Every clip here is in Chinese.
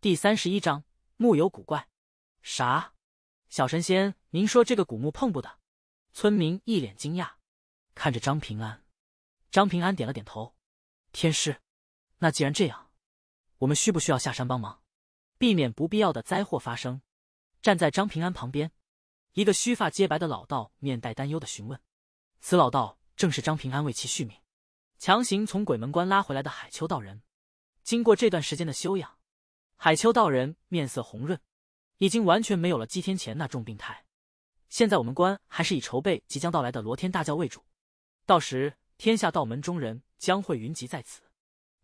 第三十一章木有古怪，啥？小神仙，您说这个古墓碰不得？村民一脸惊讶，看着张平安。张平安点了点头。天师，那既然这样，我们需不需要下山帮忙，避免不必要的灾祸发生？站在张平安旁边，一个须发皆白的老道面带担忧的询问。此老道正是张平安为其续命，强行从鬼门关拉回来的海丘道人。经过这段时间的修养。海丘道人面色红润，已经完全没有了祭天前那重病态。现在我们关还是以筹备即将到来的罗天大教为主，到时天下道门中人将会云集在此，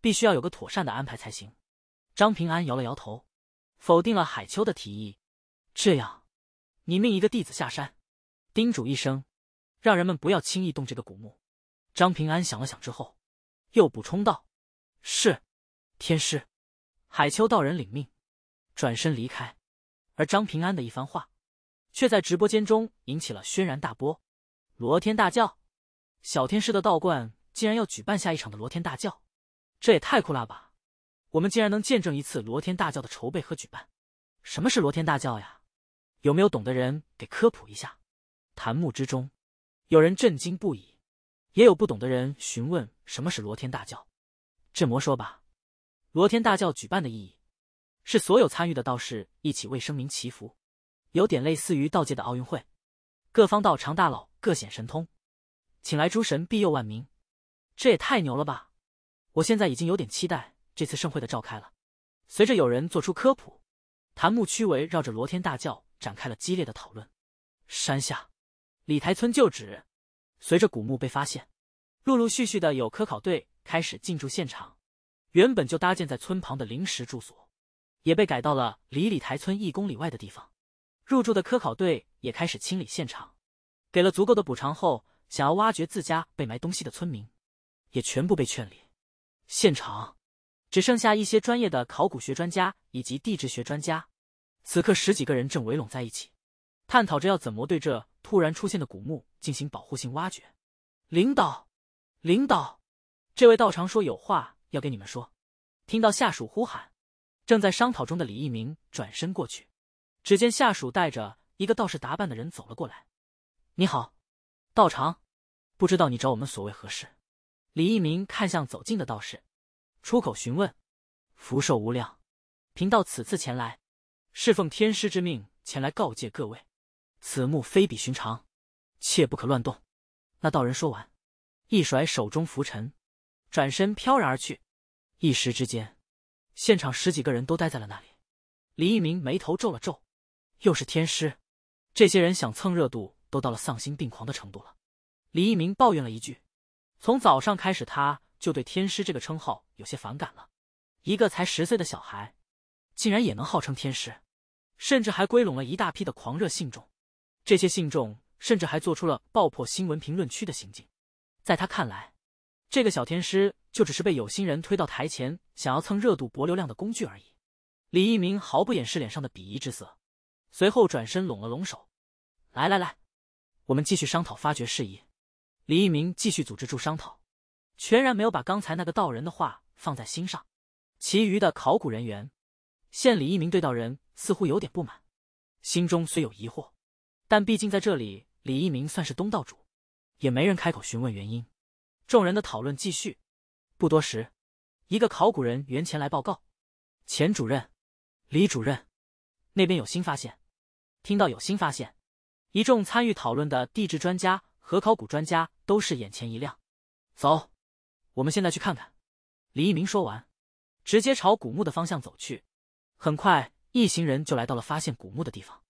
必须要有个妥善的安排才行。张平安摇了摇头，否定了海秋的提议。这样，你命一个弟子下山，叮嘱一声，让人们不要轻易动这个古墓。张平安想了想之后，又补充道：“是，天师。”海丘道人领命，转身离开。而张平安的一番话，却在直播间中引起了轩然大波。罗天大教，小天师的道观竟然要举办下一场的罗天大教，这也太酷了吧！我们竟然能见证一次罗天大教的筹备和举办。什么是罗天大教呀？有没有懂的人给科普一下？檀木之中，有人震惊不已，也有不懂的人询问什么是罗天大教。镇魔说吧。罗天大教举办的意义，是所有参与的道士一起为生民祈福，有点类似于道界的奥运会，各方道长大佬各显神通，请来诸神庇佑万民，这也太牛了吧！我现在已经有点期待这次盛会的召开了。随着有人做出科普，檀木区围绕着罗天大教展开了激烈的讨论。山下李台村旧址，随着古墓被发现，陆陆续续的有科考队开始进驻现场。原本就搭建在村旁的临时住所，也被改到了离李台村一公里外的地方。入住的科考队也开始清理现场，给了足够的补偿后，想要挖掘自家被埋东西的村民，也全部被劝离。现场只剩下一些专业的考古学专家以及地质学专家。此刻，十几个人正围拢在一起，探讨着要怎么对这突然出现的古墓进行保护性挖掘。领导，领导，这位道长说有话。要给你们说，听到下属呼喊，正在商讨中的李一鸣转身过去，只见下属带着一个道士打扮的人走了过来。你好，道长，不知道你找我们所谓何事？李一鸣看向走近的道士，出口询问。福寿无量，贫道此次前来，是奉天师之命前来告诫各位，此墓非比寻常，切不可乱动。那道人说完，一甩手中拂尘，转身飘然而去。一时之间，现场十几个人都呆在了那里。林一鸣眉头皱了皱，又是天师，这些人想蹭热度都到了丧心病狂的程度了。林一鸣抱怨了一句：“从早上开始，他就对天师这个称号有些反感了。一个才十岁的小孩，竟然也能号称天师，甚至还归拢了一大批的狂热信众。这些信众甚至还做出了爆破新闻评论区的行径。在他看来，这个小天师……”就只是被有心人推到台前，想要蹭热度博流量的工具而已。李一鸣毫不掩饰脸上的鄙夷之色，随后转身拢了拢手：“来来来，我们继续商讨发掘事宜。”李一鸣继续组织住商讨，全然没有把刚才那个道人的话放在心上。其余的考古人员，见李一鸣对道人似乎有点不满，心中虽有疑惑，但毕竟在这里李一鸣算是东道主，也没人开口询问原因。众人的讨论继续。不多时，一个考古人员前来报告：“钱主任，李主任，那边有新发现。”听到有新发现，一众参与讨论的地质专家和考古专家都是眼前一亮。“走，我们现在去看看。”李一鸣说完，直接朝古墓的方向走去。很快，一行人就来到了发现古墓的地方。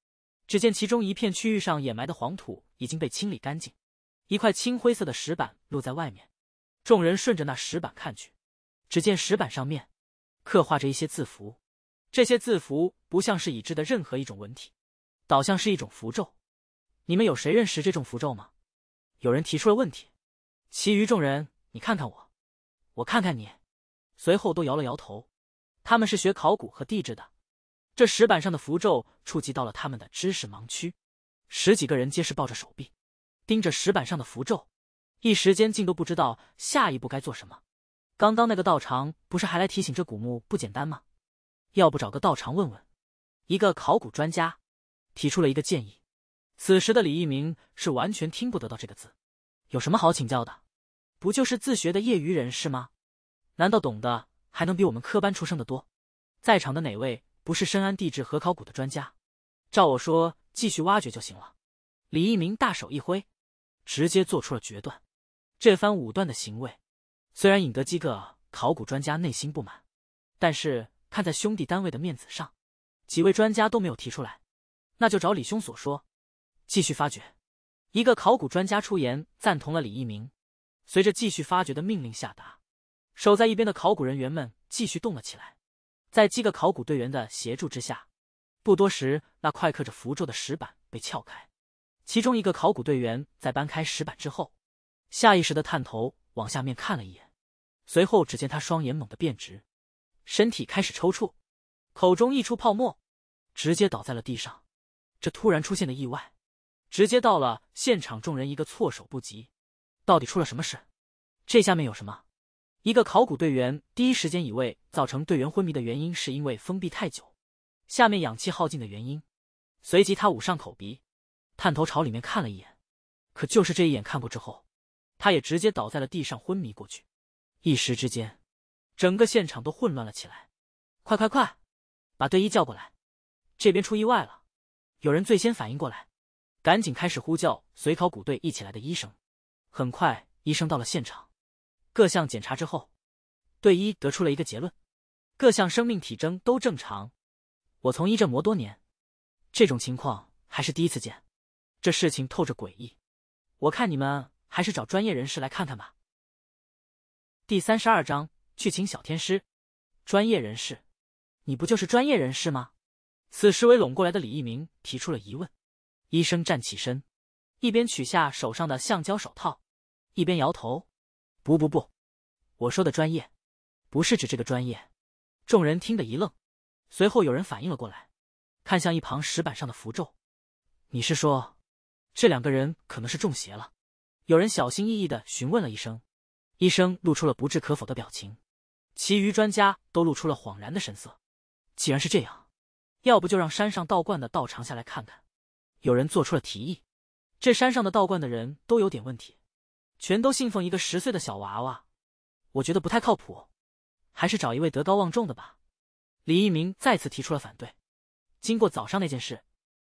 只见其中一片区域上掩埋的黄土已经被清理干净，一块青灰色的石板露在外面。众人顺着那石板看去，只见石板上面刻画着一些字符，这些字符不像是已知的任何一种文体，倒像是一种符咒。你们有谁认识这种符咒吗？有人提出了问题。其余众人，你看看我，我看看你，随后都摇了摇头。他们是学考古和地质的，这石板上的符咒触及到了他们的知识盲区。十几个人皆是抱着手臂，盯着石板上的符咒。一时间竟都不知道下一步该做什么。刚刚那个道长不是还来提醒这古墓不简单吗？要不找个道长问问。一个考古专家提出了一个建议。此时的李一鸣是完全听不得到这个字。有什么好请教的？不就是自学的业余人士吗？难道懂的还能比我们科班出生的多？在场的哪位不是深谙地质和考古的专家？照我说，继续挖掘就行了。李一鸣大手一挥，直接做出了决断。这番武断的行为，虽然引得几个考古专家内心不满，但是看在兄弟单位的面子上，几位专家都没有提出来。那就找李兄所说，继续发掘。一个考古专家出言赞同了李一鸣。随着继续发掘的命令下达，守在一边的考古人员们继续动了起来。在几个考古队员的协助之下，不多时，那块刻着符咒的石板被撬开。其中一个考古队员在搬开石板之后。下意识的探头往下面看了一眼，随后只见他双眼猛地变直，身体开始抽搐，口中溢出泡沫，直接倒在了地上。这突然出现的意外，直接到了现场众人一个措手不及。到底出了什么事？这下面有什么？一个考古队员第一时间以为造成队员昏迷的原因是因为封闭太久，下面氧气耗尽的原因。随即他捂上口鼻，探头朝里面看了一眼，可就是这一眼看过之后。他也直接倒在了地上，昏迷过去。一时之间，整个现场都混乱了起来。快快快，把队医叫过来！这边出意外了。有人最先反应过来，赶紧开始呼叫随考古队一起来的医生。很快，医生到了现场。各项检查之后，队医得出了一个结论：各项生命体征都正常。我从医这么多年，这种情况还是第一次见。这事情透着诡异。我看你们。还是找专业人士来看看吧。第三十二章，去请小天师，专业人士，你不就是专业人士吗？此时围拢过来的李一鸣提出了疑问。医生站起身，一边取下手上的橡胶手套，一边摇头：“不不不，我说的专业，不是指这个专业。”众人听得一愣，随后有人反应了过来，看向一旁石板上的符咒：“你是说，这两个人可能是中邪了？”有人小心翼翼地询问了医生，医生露出了不置可否的表情，其余专家都露出了恍然的神色。既然是这样，要不就让山上道观的道长下来看看。有人做出了提议。这山上的道观的人都有点问题，全都信奉一个十岁的小娃娃，我觉得不太靠谱，还是找一位德高望重的吧。李一鸣再次提出了反对。经过早上那件事，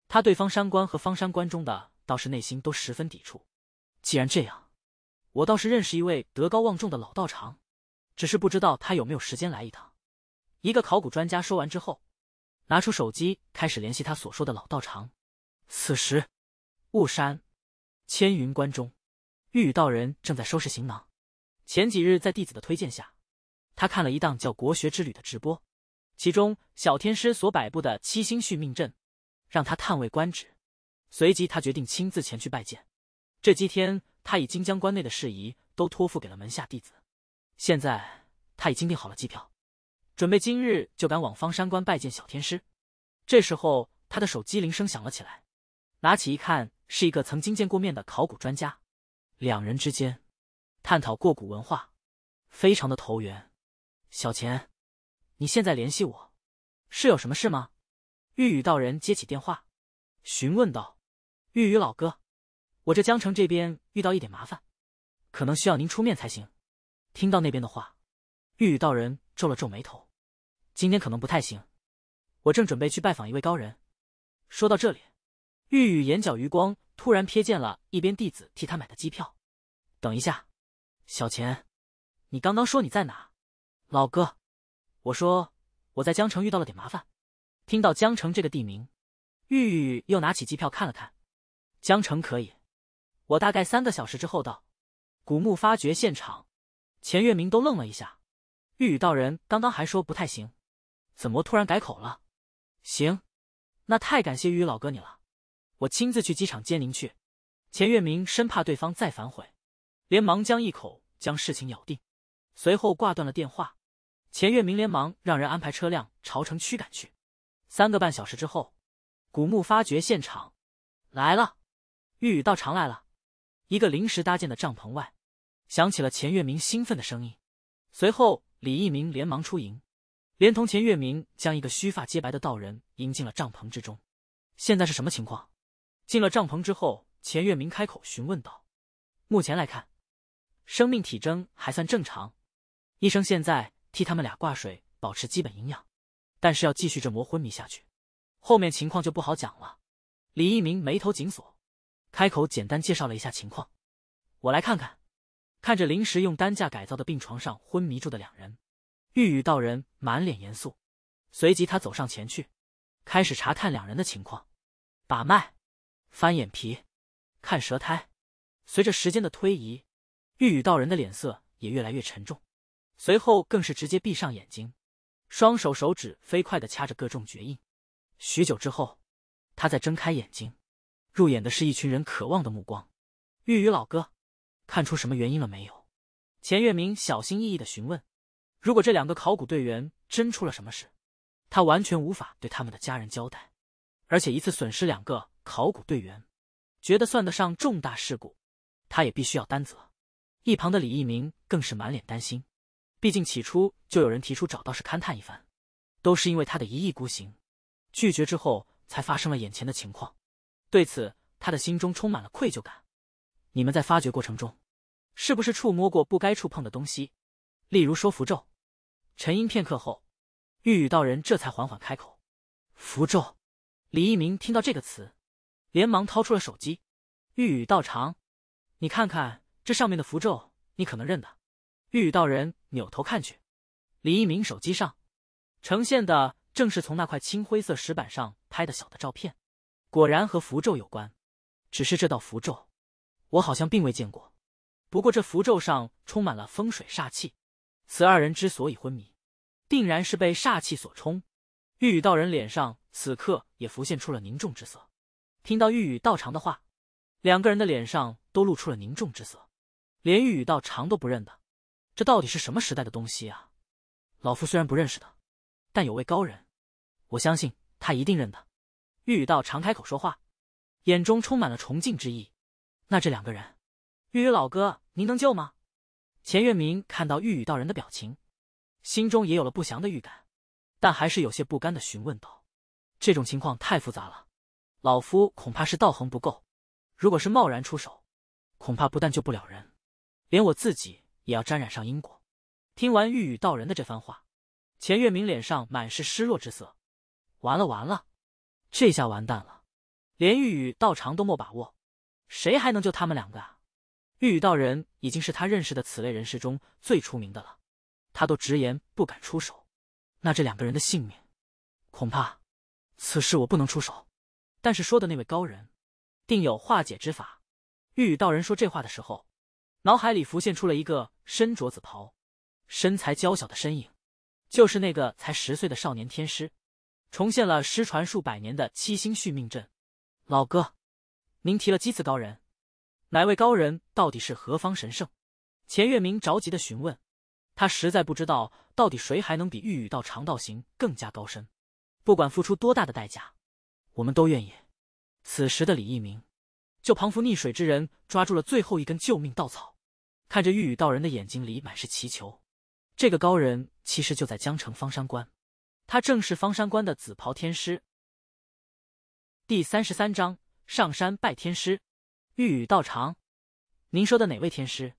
他对方山观和方山观中的道士内心都十分抵触。既然这样，我倒是认识一位德高望重的老道长，只是不知道他有没有时间来一趟。一个考古专家说完之后，拿出手机开始联系他所说的老道长。此时，雾山，千云关中，玉宇道人正在收拾行囊。前几日，在弟子的推荐下，他看了一档叫《国学之旅》的直播，其中小天师所摆布的七星续命阵，让他叹为观止。随即，他决定亲自前去拜见。这几天，他已经将关内的事宜都托付给了门下弟子。现在，他已经订好了机票，准备今日就赶往方山关拜见小天师。这时候，他的手机铃声响了起来，拿起一看，是一个曾经见过面的考古专家。两人之间探讨过古文化，非常的投缘。小钱，你现在联系我，是有什么事吗？玉宇道人接起电话，询问道：“玉宇老哥。”我这江城这边遇到一点麻烦，可能需要您出面才行。听到那边的话，玉宇道人皱了皱眉头，今天可能不太行。我正准备去拜访一位高人。说到这里，玉宇眼角余光突然瞥见了一边弟子替他买的机票。等一下，小钱，你刚刚说你在哪？老哥，我说我在江城遇到了点麻烦。听到江城这个地名，玉宇又拿起机票看了看，江城可以。我大概三个小时之后到，古墓发掘现场，钱月明都愣了一下。玉宇道人刚刚还说不太行，怎么突然改口了？行，那太感谢玉宇老哥你了，我亲自去机场接您去。钱月明生怕对方再反悔，连忙将一口将事情咬定，随后挂断了电话。钱月明连忙让人安排车辆朝城区赶去。三个半小时之后，古墓发掘现场来了，玉宇道长来了。一个临时搭建的帐篷外，响起了钱月明兴奋的声音。随后，李一鸣连忙出营，连同钱月明将一个须发皆白的道人迎进了帐篷之中。现在是什么情况？进了帐篷之后，钱月明开口询问道：“目前来看，生命体征还算正常，医生现在替他们俩挂水，保持基本营养，但是要继续这魔昏迷下去，后面情况就不好讲了。”李一鸣眉头紧锁。开口简单介绍了一下情况，我来看看。看着临时用担架改造的病床上昏迷住的两人，玉宇道人满脸严肃。随即他走上前去，开始查看两人的情况，把脉、翻眼皮、看舌苔。随着时间的推移，玉宇道人的脸色也越来越沉重，随后更是直接闭上眼睛，双手手指飞快的掐着各种绝印。许久之后，他再睁开眼睛。入眼的是一群人渴望的目光，玉宇老哥，看出什么原因了没有？钱月明小心翼翼的询问。如果这两个考古队员真出了什么事，他完全无法对他们的家人交代。而且一次损失两个考古队员，觉得算得上重大事故，他也必须要担责。一旁的李一鸣更是满脸担心，毕竟起初就有人提出找道士勘探一番，都是因为他的一意孤行，拒绝之后才发生了眼前的情况。对此，他的心中充满了愧疚感。你们在发掘过程中，是不是触摸过不该触碰的东西？例如说符咒。沉吟片刻后，玉宇道人这才缓缓开口：“符咒。”李一鸣听到这个词，连忙掏出了手机。玉宇道长，你看看这上面的符咒，你可能认得。玉宇道人扭头看去，李一鸣手机上呈现的正是从那块青灰色石板上拍的小的照片。果然和符咒有关，只是这道符咒，我好像并未见过。不过这符咒上充满了风水煞气，此二人之所以昏迷，定然是被煞气所冲。玉宇道人脸上此刻也浮现出了凝重之色。听到玉宇道长的话，两个人的脸上都露出了凝重之色。连玉宇道长都不认得，这到底是什么时代的东西啊？老夫虽然不认识他，但有位高人，我相信他一定认得。玉宇道常开口说话，眼中充满了崇敬之意。那这两个人，玉宇老哥，您能救吗？钱月明看到玉宇道人的表情，心中也有了不祥的预感，但还是有些不甘的询问道：“这种情况太复杂了，老夫恐怕是道行不够。如果是贸然出手，恐怕不但救不了人，连我自己也要沾染上因果。”听完玉宇道人的这番话，钱月明脸上满是失落之色。完了，完了。这下完蛋了，连玉宇道长都没把握，谁还能救他们两个啊？玉宇道人已经是他认识的此类人士中最出名的了，他都直言不敢出手。那这两个人的性命，恐怕此事我不能出手。但是说的那位高人，定有化解之法。玉宇道人说这话的时候，脑海里浮现出了一个身着紫袍、身材娇小的身影，就是那个才十岁的少年天师。重现了失传数百年的七星续命阵，老哥，您提了几次高人？哪位高人到底是何方神圣？钱月明着急的询问，他实在不知道到底谁还能比玉宇道长道行更加高深。不管付出多大的代价，我们都愿意。此时的李一鸣就彷佛溺水之人抓住了最后一根救命稻草，看着玉宇道人的眼睛里满是祈求。这个高人其实就在江城方山关。他正是方山关的紫袍天师。第三十三章上山拜天师。玉宇道长，您说的哪位天师？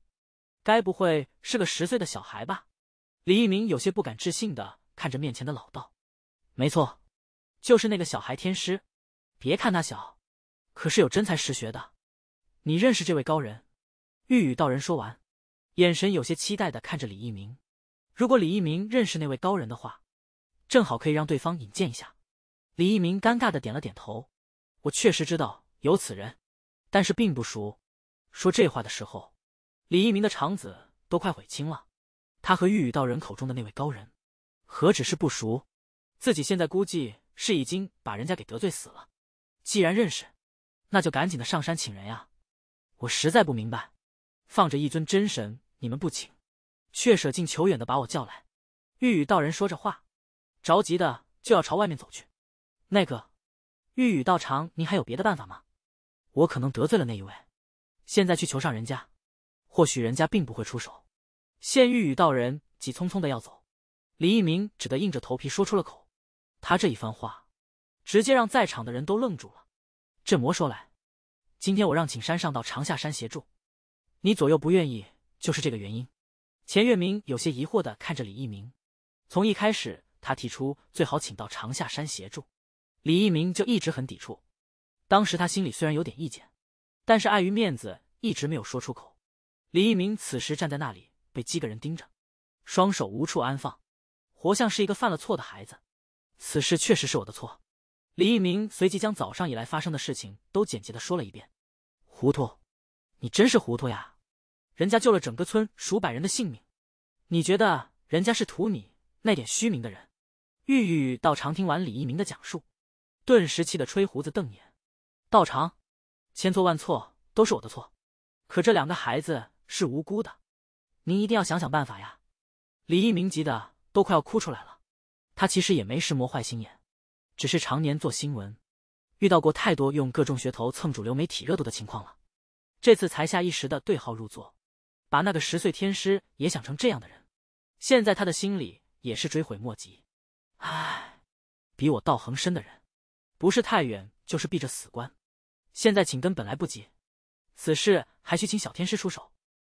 该不会是个十岁的小孩吧？李一鸣有些不敢置信的看着面前的老道。没错，就是那个小孩天师。别看他小，可是有真才实学的。你认识这位高人？玉宇道人说完，眼神有些期待的看着李一鸣。如果李一鸣认识那位高人的话。正好可以让对方引荐一下，李一鸣尴尬的点了点头。我确实知道有此人，但是并不熟。说这话的时候，李一鸣的肠子都快悔青了。他和玉宇道人口中的那位高人，何止是不熟？自己现在估计是已经把人家给得罪死了。既然认识，那就赶紧的上山请人呀！我实在不明白，放着一尊真神你们不请，却舍近求远的把我叫来。玉宇道人说着话。着急的就要朝外面走去。那个，玉宇道长，您还有别的办法吗？我可能得罪了那一位，现在去求上人家，或许人家并不会出手。现玉宇道人急匆匆的要走，李一鸣只得硬着头皮说出了口。他这一番话，直接让在场的人都愣住了。镇魔说来，今天我让请山上到长下山协助，你左右不愿意，就是这个原因。钱月明有些疑惑的看着李一鸣，从一开始。他提出最好请到长下山协助，李一鸣就一直很抵触。当时他心里虽然有点意见，但是碍于面子一直没有说出口。李一鸣此时站在那里，被几个人盯着，双手无处安放，活像是一个犯了错的孩子。此事确实是我的错。李一鸣随即将早上以来发生的事情都简洁的说了一遍。糊涂，你真是糊涂呀！人家救了整个村数百人的性命，你觉得人家是图你那点虚名的人？玉玉道长听完李一鸣的讲述，顿时气得吹胡子瞪眼。道长，千错万错都是我的错，可这两个孩子是无辜的，您一定要想想办法呀！李一鸣急的都快要哭出来了。他其实也没什磨坏心眼，只是常年做新闻，遇到过太多用各种噱头蹭主流媒体热度的情况了。这次才下意识的对号入座，把那个十岁天师也想成这样的人。现在他的心里也是追悔莫及。唉，比我道行深的人，不是太远就是避着死关。现在请根本来不及，此事还需请小天师出手。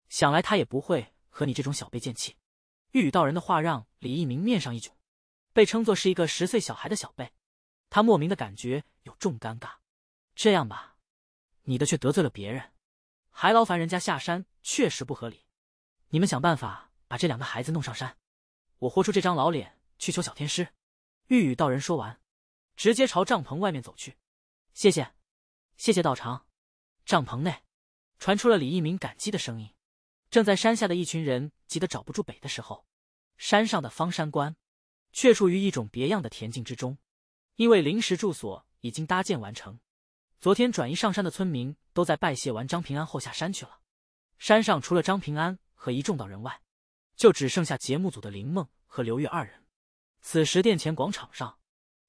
想来他也不会和你这种小辈见气。玉宇道人的话让李一鸣面上一窘，被称作是一个十岁小孩的小辈，他莫名的感觉有重尴尬。这样吧，你的却得罪了别人，还劳烦人家下山，确实不合理。你们想办法把这两个孩子弄上山，我豁出这张老脸。去求小天师，玉宇道人说完，直接朝帐篷外面走去。谢谢，谢谢道长。帐篷内传出了李一鸣感激的声音。正在山下的一群人急得找不住北的时候，山上的方山关却处于一种别样的恬静之中，因为临时住所已经搭建完成。昨天转移上山的村民都在拜谢完张平安后下山去了。山上除了张平安和一众道人外，就只剩下节目组的林梦和刘月二人。此时殿前广场上，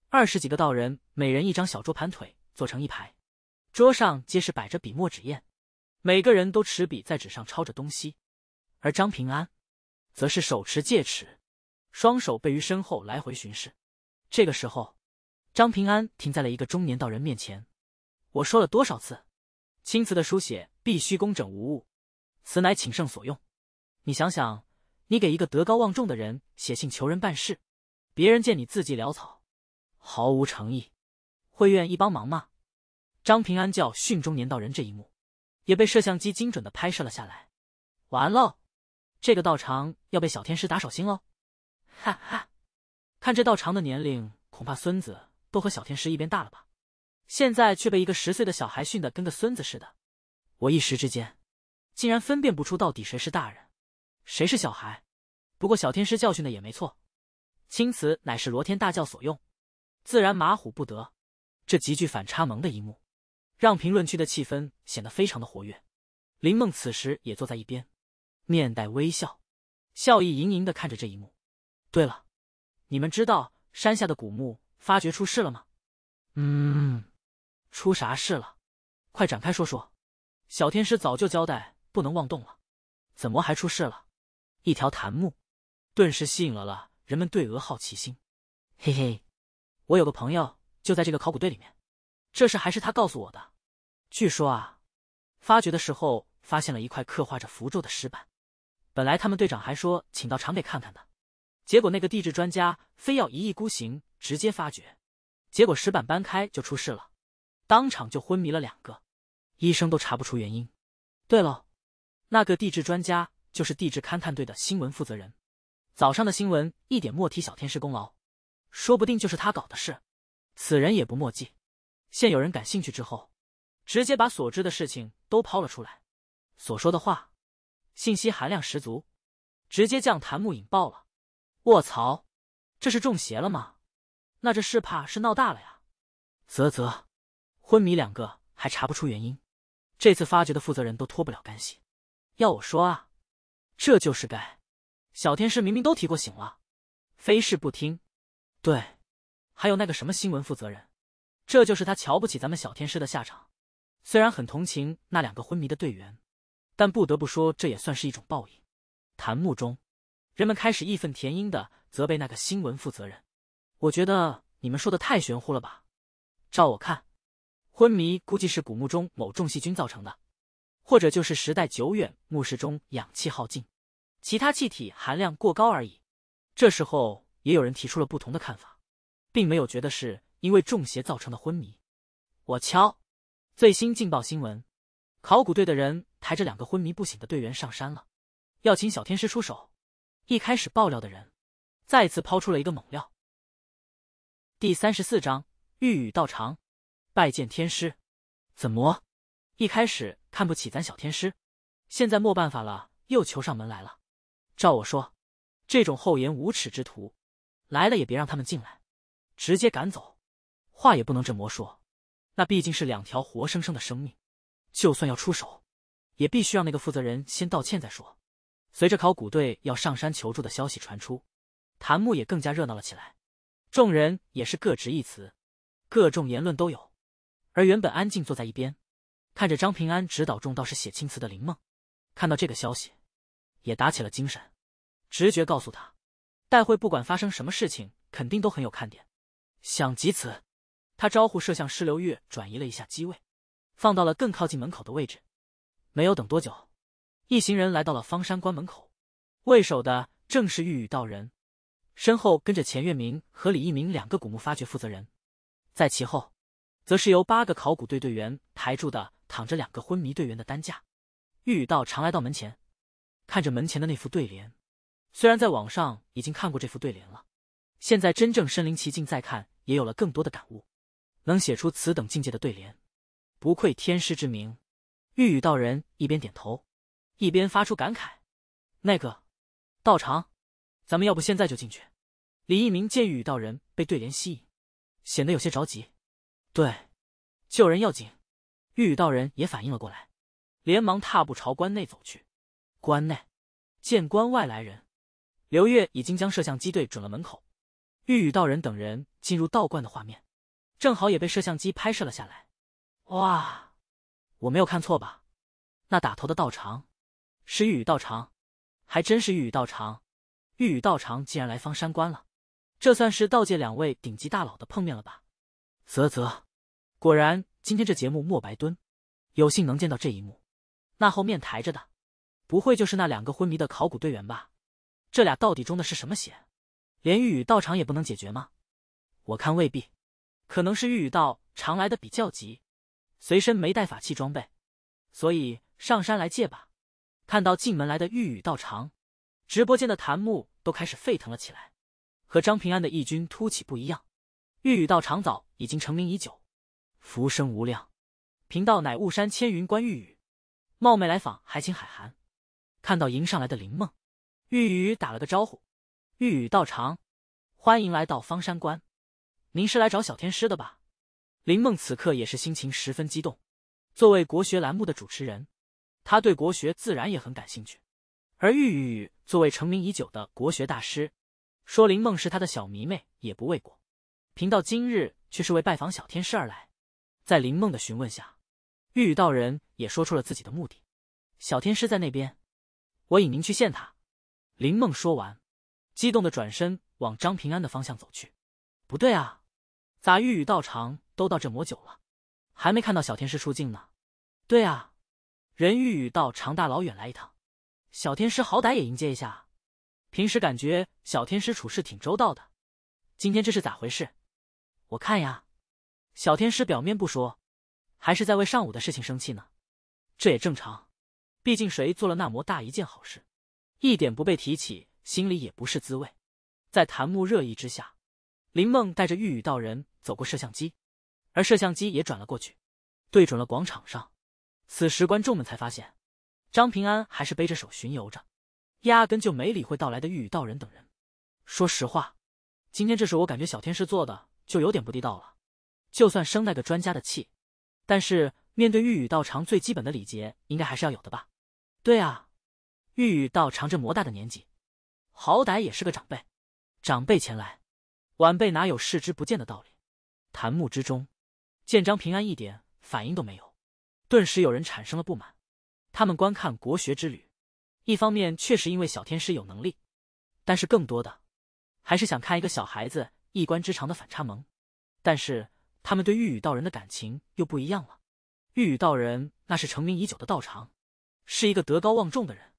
二十几个道人，每人一张小桌，盘腿坐成一排，桌上皆是摆着笔墨纸砚，每个人都持笔在纸上抄着东西，而张平安，则是手持戒尺，双手背于身后来回巡视。这个时候，张平安停在了一个中年道人面前。我说了多少次，青瓷的书写必须工整无误，此乃请圣所用。你想想，你给一个德高望重的人写信求人办事。别人见你字迹潦草，毫无诚意，会愿意帮忙吗？张平安教训中年道人这一幕，也被摄像机精准的拍摄了下来。完了，这个道长要被小天师打手心喽！哈哈，看这道长的年龄，恐怕孙子都和小天师一边大了吧？现在却被一个十岁的小孩训的跟个孙子似的。我一时之间，竟然分辨不出到底谁是大人，谁是小孩。不过小天师教训的也没错。青瓷乃是罗天大教所用，自然马虎不得。这极具反差萌的一幕，让评论区的气氛显得非常的活跃。林梦此时也坐在一边，面带微笑，笑意盈盈的看着这一幕。对了，你们知道山下的古墓发掘出事了吗？嗯，出啥事了？快展开说说。小天师早就交代不能妄动了，怎么还出事了？一条檀木，顿时吸引了了。人们对鹅好奇心，嘿嘿，我有个朋友就在这个考古队里面，这事还是他告诉我的。据说啊，发掘的时候发现了一块刻画着符咒的石板，本来他们队长还说请到场给看看的，结果那个地质专家非要一意孤行，直接发掘，结果石板搬开就出事了，当场就昏迷了两个，医生都查不出原因。对了，那个地质专家就是地质勘探队的新闻负责人。早上的新闻一点莫提小天师功劳，说不定就是他搞的事。此人也不墨迹，现有人感兴趣之后，直接把所知的事情都抛了出来。所说的话，信息含量十足，直接将檀木引爆了。卧槽，这是中邪了吗？那这事怕是闹大了呀！啧啧，昏迷两个还查不出原因，这次发掘的负责人都脱不了干系。要我说啊，这就是该。小天师明明都提过醒了，非是不听。对，还有那个什么新闻负责人，这就是他瞧不起咱们小天师的下场。虽然很同情那两个昏迷的队员，但不得不说，这也算是一种报应。弹幕中，人们开始义愤填膺的责备那个新闻负责人。我觉得你们说的太玄乎了吧？照我看，昏迷估计是古墓中某种细菌造成的，或者就是时代久远，墓室中氧气耗尽。其他气体含量过高而已，这时候也有人提出了不同的看法，并没有觉得是因为中邪造成的昏迷。我敲，最新劲爆新闻，考古队的人抬着两个昏迷不醒的队员上山了，要请小天师出手。一开始爆料的人，再次抛出了一个猛料。第三十四章，欲语道长，拜见天师，怎么，一开始看不起咱小天师，现在莫办法了，又求上门来了。照我说，这种厚颜无耻之徒，来了也别让他们进来，直接赶走。话也不能这么说，那毕竟是两条活生生的生命，就算要出手，也必须让那个负责人先道歉再说。随着考古队要上山求助的消息传出，檀木也更加热闹了起来，众人也是各执一词，各种言论都有。而原本安静坐在一边，看着张平安指导众道士写青词的林梦，看到这个消息。也打起了精神，直觉告诉他，待会不管发生什么事情，肯定都很有看点。想及此，他招呼摄像师刘月转移了一下机位，放到了更靠近门口的位置。没有等多久，一行人来到了方山关门口，为首的正是玉宇道人，身后跟着钱月明和李一鸣两个古墓发掘负责人，在其后，则是由八个考古队队员抬住的躺着两个昏迷队员的担架。玉宇道长来到门前。看着门前的那副对联，虽然在网上已经看过这副对联了，现在真正身临其境再看，也有了更多的感悟。能写出此等境界的对联，不愧天师之名。玉宇道人一边点头，一边发出感慨：“那个道长，咱们要不现在就进去？”李一鸣见玉宇道人被对联吸引，显得有些着急：“对，救人要紧。”玉宇道人也反应了过来，连忙踏步朝关内走去。关内，见关外来人。刘月已经将摄像机对准了门口，玉宇道人等人进入道观的画面，正好也被摄像机拍摄了下来。哇，我没有看错吧？那打头的道长，是玉宇道长，还真是玉宇道长。玉宇道长竟然来方山关了，这算是道界两位顶级大佬的碰面了吧？啧啧，果然今天这节目莫白蹲，有幸能见到这一幕。那后面抬着的。不会就是那两个昏迷的考古队员吧？这俩到底中的是什么邪？连玉宇道长也不能解决吗？我看未必，可能是玉宇道长来的比较急，随身没带法器装备，所以上山来借吧。看到进门来的玉宇道长，直播间的檀木都开始沸腾了起来。和张平安的异军突起不一样，玉宇道长早已经成名已久，浮生无量，贫道乃雾山千云观玉宇，冒昧来访，还请海涵。看到迎上来的林梦，玉宇打了个招呼：“玉宇道长，欢迎来到方山关。您是来找小天师的吧？”林梦此刻也是心情十分激动。作为国学栏目的主持人，他对国学自然也很感兴趣。而玉宇作为成名已久的国学大师，说林梦是他的小迷妹也不为过。贫道今日却是为拜访小天师而来。在林梦的询问下，玉宇道人也说出了自己的目的：小天师在那边。我引您去见他，林梦说完，激动的转身往张平安的方向走去。不对啊，咋玉宇道长都到这魔久了，还没看到小天师出镜呢？对啊，人玉宇道长大老远来一趟，小天师好歹也迎接一下。平时感觉小天师处事挺周到的，今天这是咋回事？我看呀，小天师表面不说，还是在为上午的事情生气呢。这也正常。毕竟谁做了那么大一件好事，一点不被提起，心里也不是滋味。在檀木热议之下，林梦带着玉宇道人走过摄像机，而摄像机也转了过去，对准了广场上。此时观众们才发现，张平安还是背着手巡游着，压根就没理会到来的玉宇道人等人。说实话，今天这事我感觉小天师做的就有点不地道了。就算生那个专家的气，但是面对玉宇道长最基本的礼节，应该还是要有的吧。对啊，玉宇道长这魔大的年纪，好歹也是个长辈，长辈前来，晚辈哪有视之不见的道理？檀木之中，见张平安一点反应都没有，顿时有人产生了不满。他们观看国学之旅，一方面确实因为小天师有能力，但是更多的，还是想看一个小孩子一官之长的反差萌。但是他们对玉宇道人的感情又不一样了，玉宇道人那是成名已久的道长。是一个德高望重的人，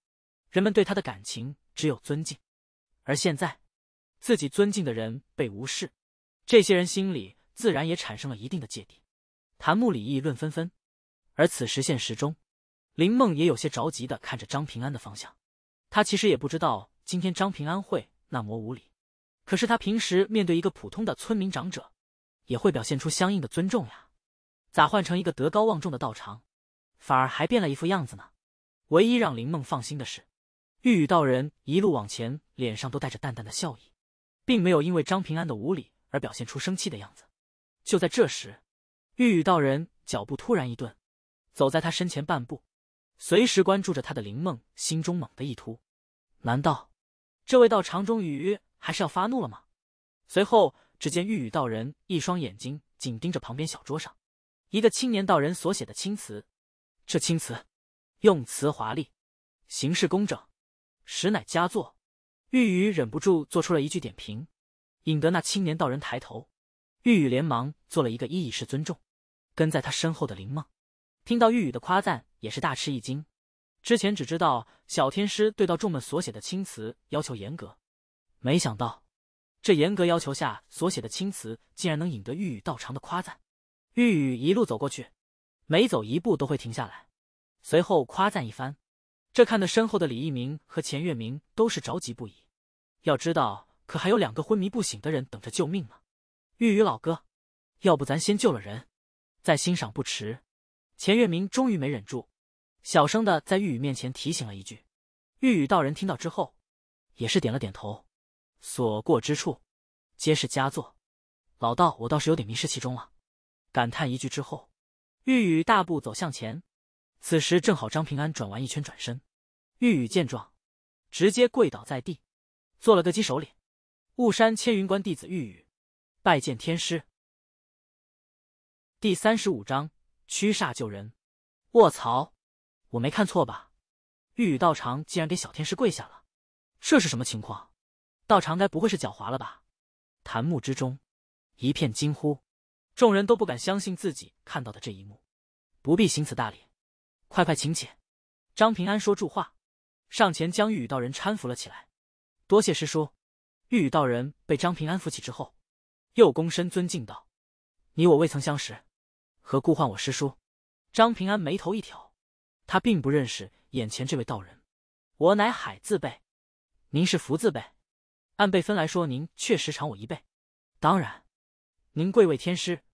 人们对他的感情只有尊敬。而现在，自己尊敬的人被无视，这些人心里自然也产生了一定的芥蒂。谭木里议论纷纷，而此时现实中，林梦也有些着急的看着张平安的方向。他其实也不知道今天张平安会那么无礼，可是他平时面对一个普通的村民长者，也会表现出相应的尊重呀。咋换成一个德高望重的道长，反而还变了一副样子呢？唯一让林梦放心的是，玉宇道人一路往前，脸上都带着淡淡的笑意，并没有因为张平安的无礼而表现出生气的样子。就在这时，玉宇道人脚步突然一顿，走在他身前半步，随时关注着他的林梦心中猛地一突：难道这位道长终于还是要发怒了吗？随后，只见玉宇道人一双眼睛紧盯着旁边小桌上一个青年道人所写的青词，这青词。用词华丽，形式工整，实乃佳作。玉宇忍不住做出了一句点评，引得那青年道人抬头。玉宇连忙做了一个一以示尊重。跟在他身后的林梦，听到玉宇的夸赞，也是大吃一惊。之前只知道小天师对道众们所写的青词要求严格，没想到这严格要求下所写的青词，竟然能引得玉宇道长的夸赞。玉宇一路走过去，每走一步都会停下来。随后夸赞一番，这看得身后的李一鸣和钱月明都是着急不已。要知道，可还有两个昏迷不醒的人等着救命呢。玉宇老哥，要不咱先救了人，再欣赏不迟。钱月明终于没忍住，小声的在玉宇面前提醒了一句。玉宇道人听到之后，也是点了点头。所过之处，皆是佳作。老道，我倒是有点迷失其中了，感叹一句之后，玉宇大步走向前。此时正好张平安转完一圈转身，玉宇见状，直接跪倒在地，做了个鸡首礼。雾山千云关弟子玉宇，拜见天师。第三十五章驱煞救人。卧槽，我没看错吧？玉宇道长竟然给小天师跪下了，这是什么情况？道长该不会是狡猾了吧？檀木之中，一片惊呼，众人都不敢相信自己看到的这一幕。不必行此大礼。快快请起！张平安说住话，上前将玉宇道人搀扶了起来。多谢师叔。玉宇道人被张平安扶起之后，又躬身尊敬道：“你我未曾相识，何故唤我师叔？”张平安眉头一挑，他并不认识眼前这位道人。我乃海字辈，您是福字辈，按辈分来说，您确实长我一辈。当然，您贵为天师，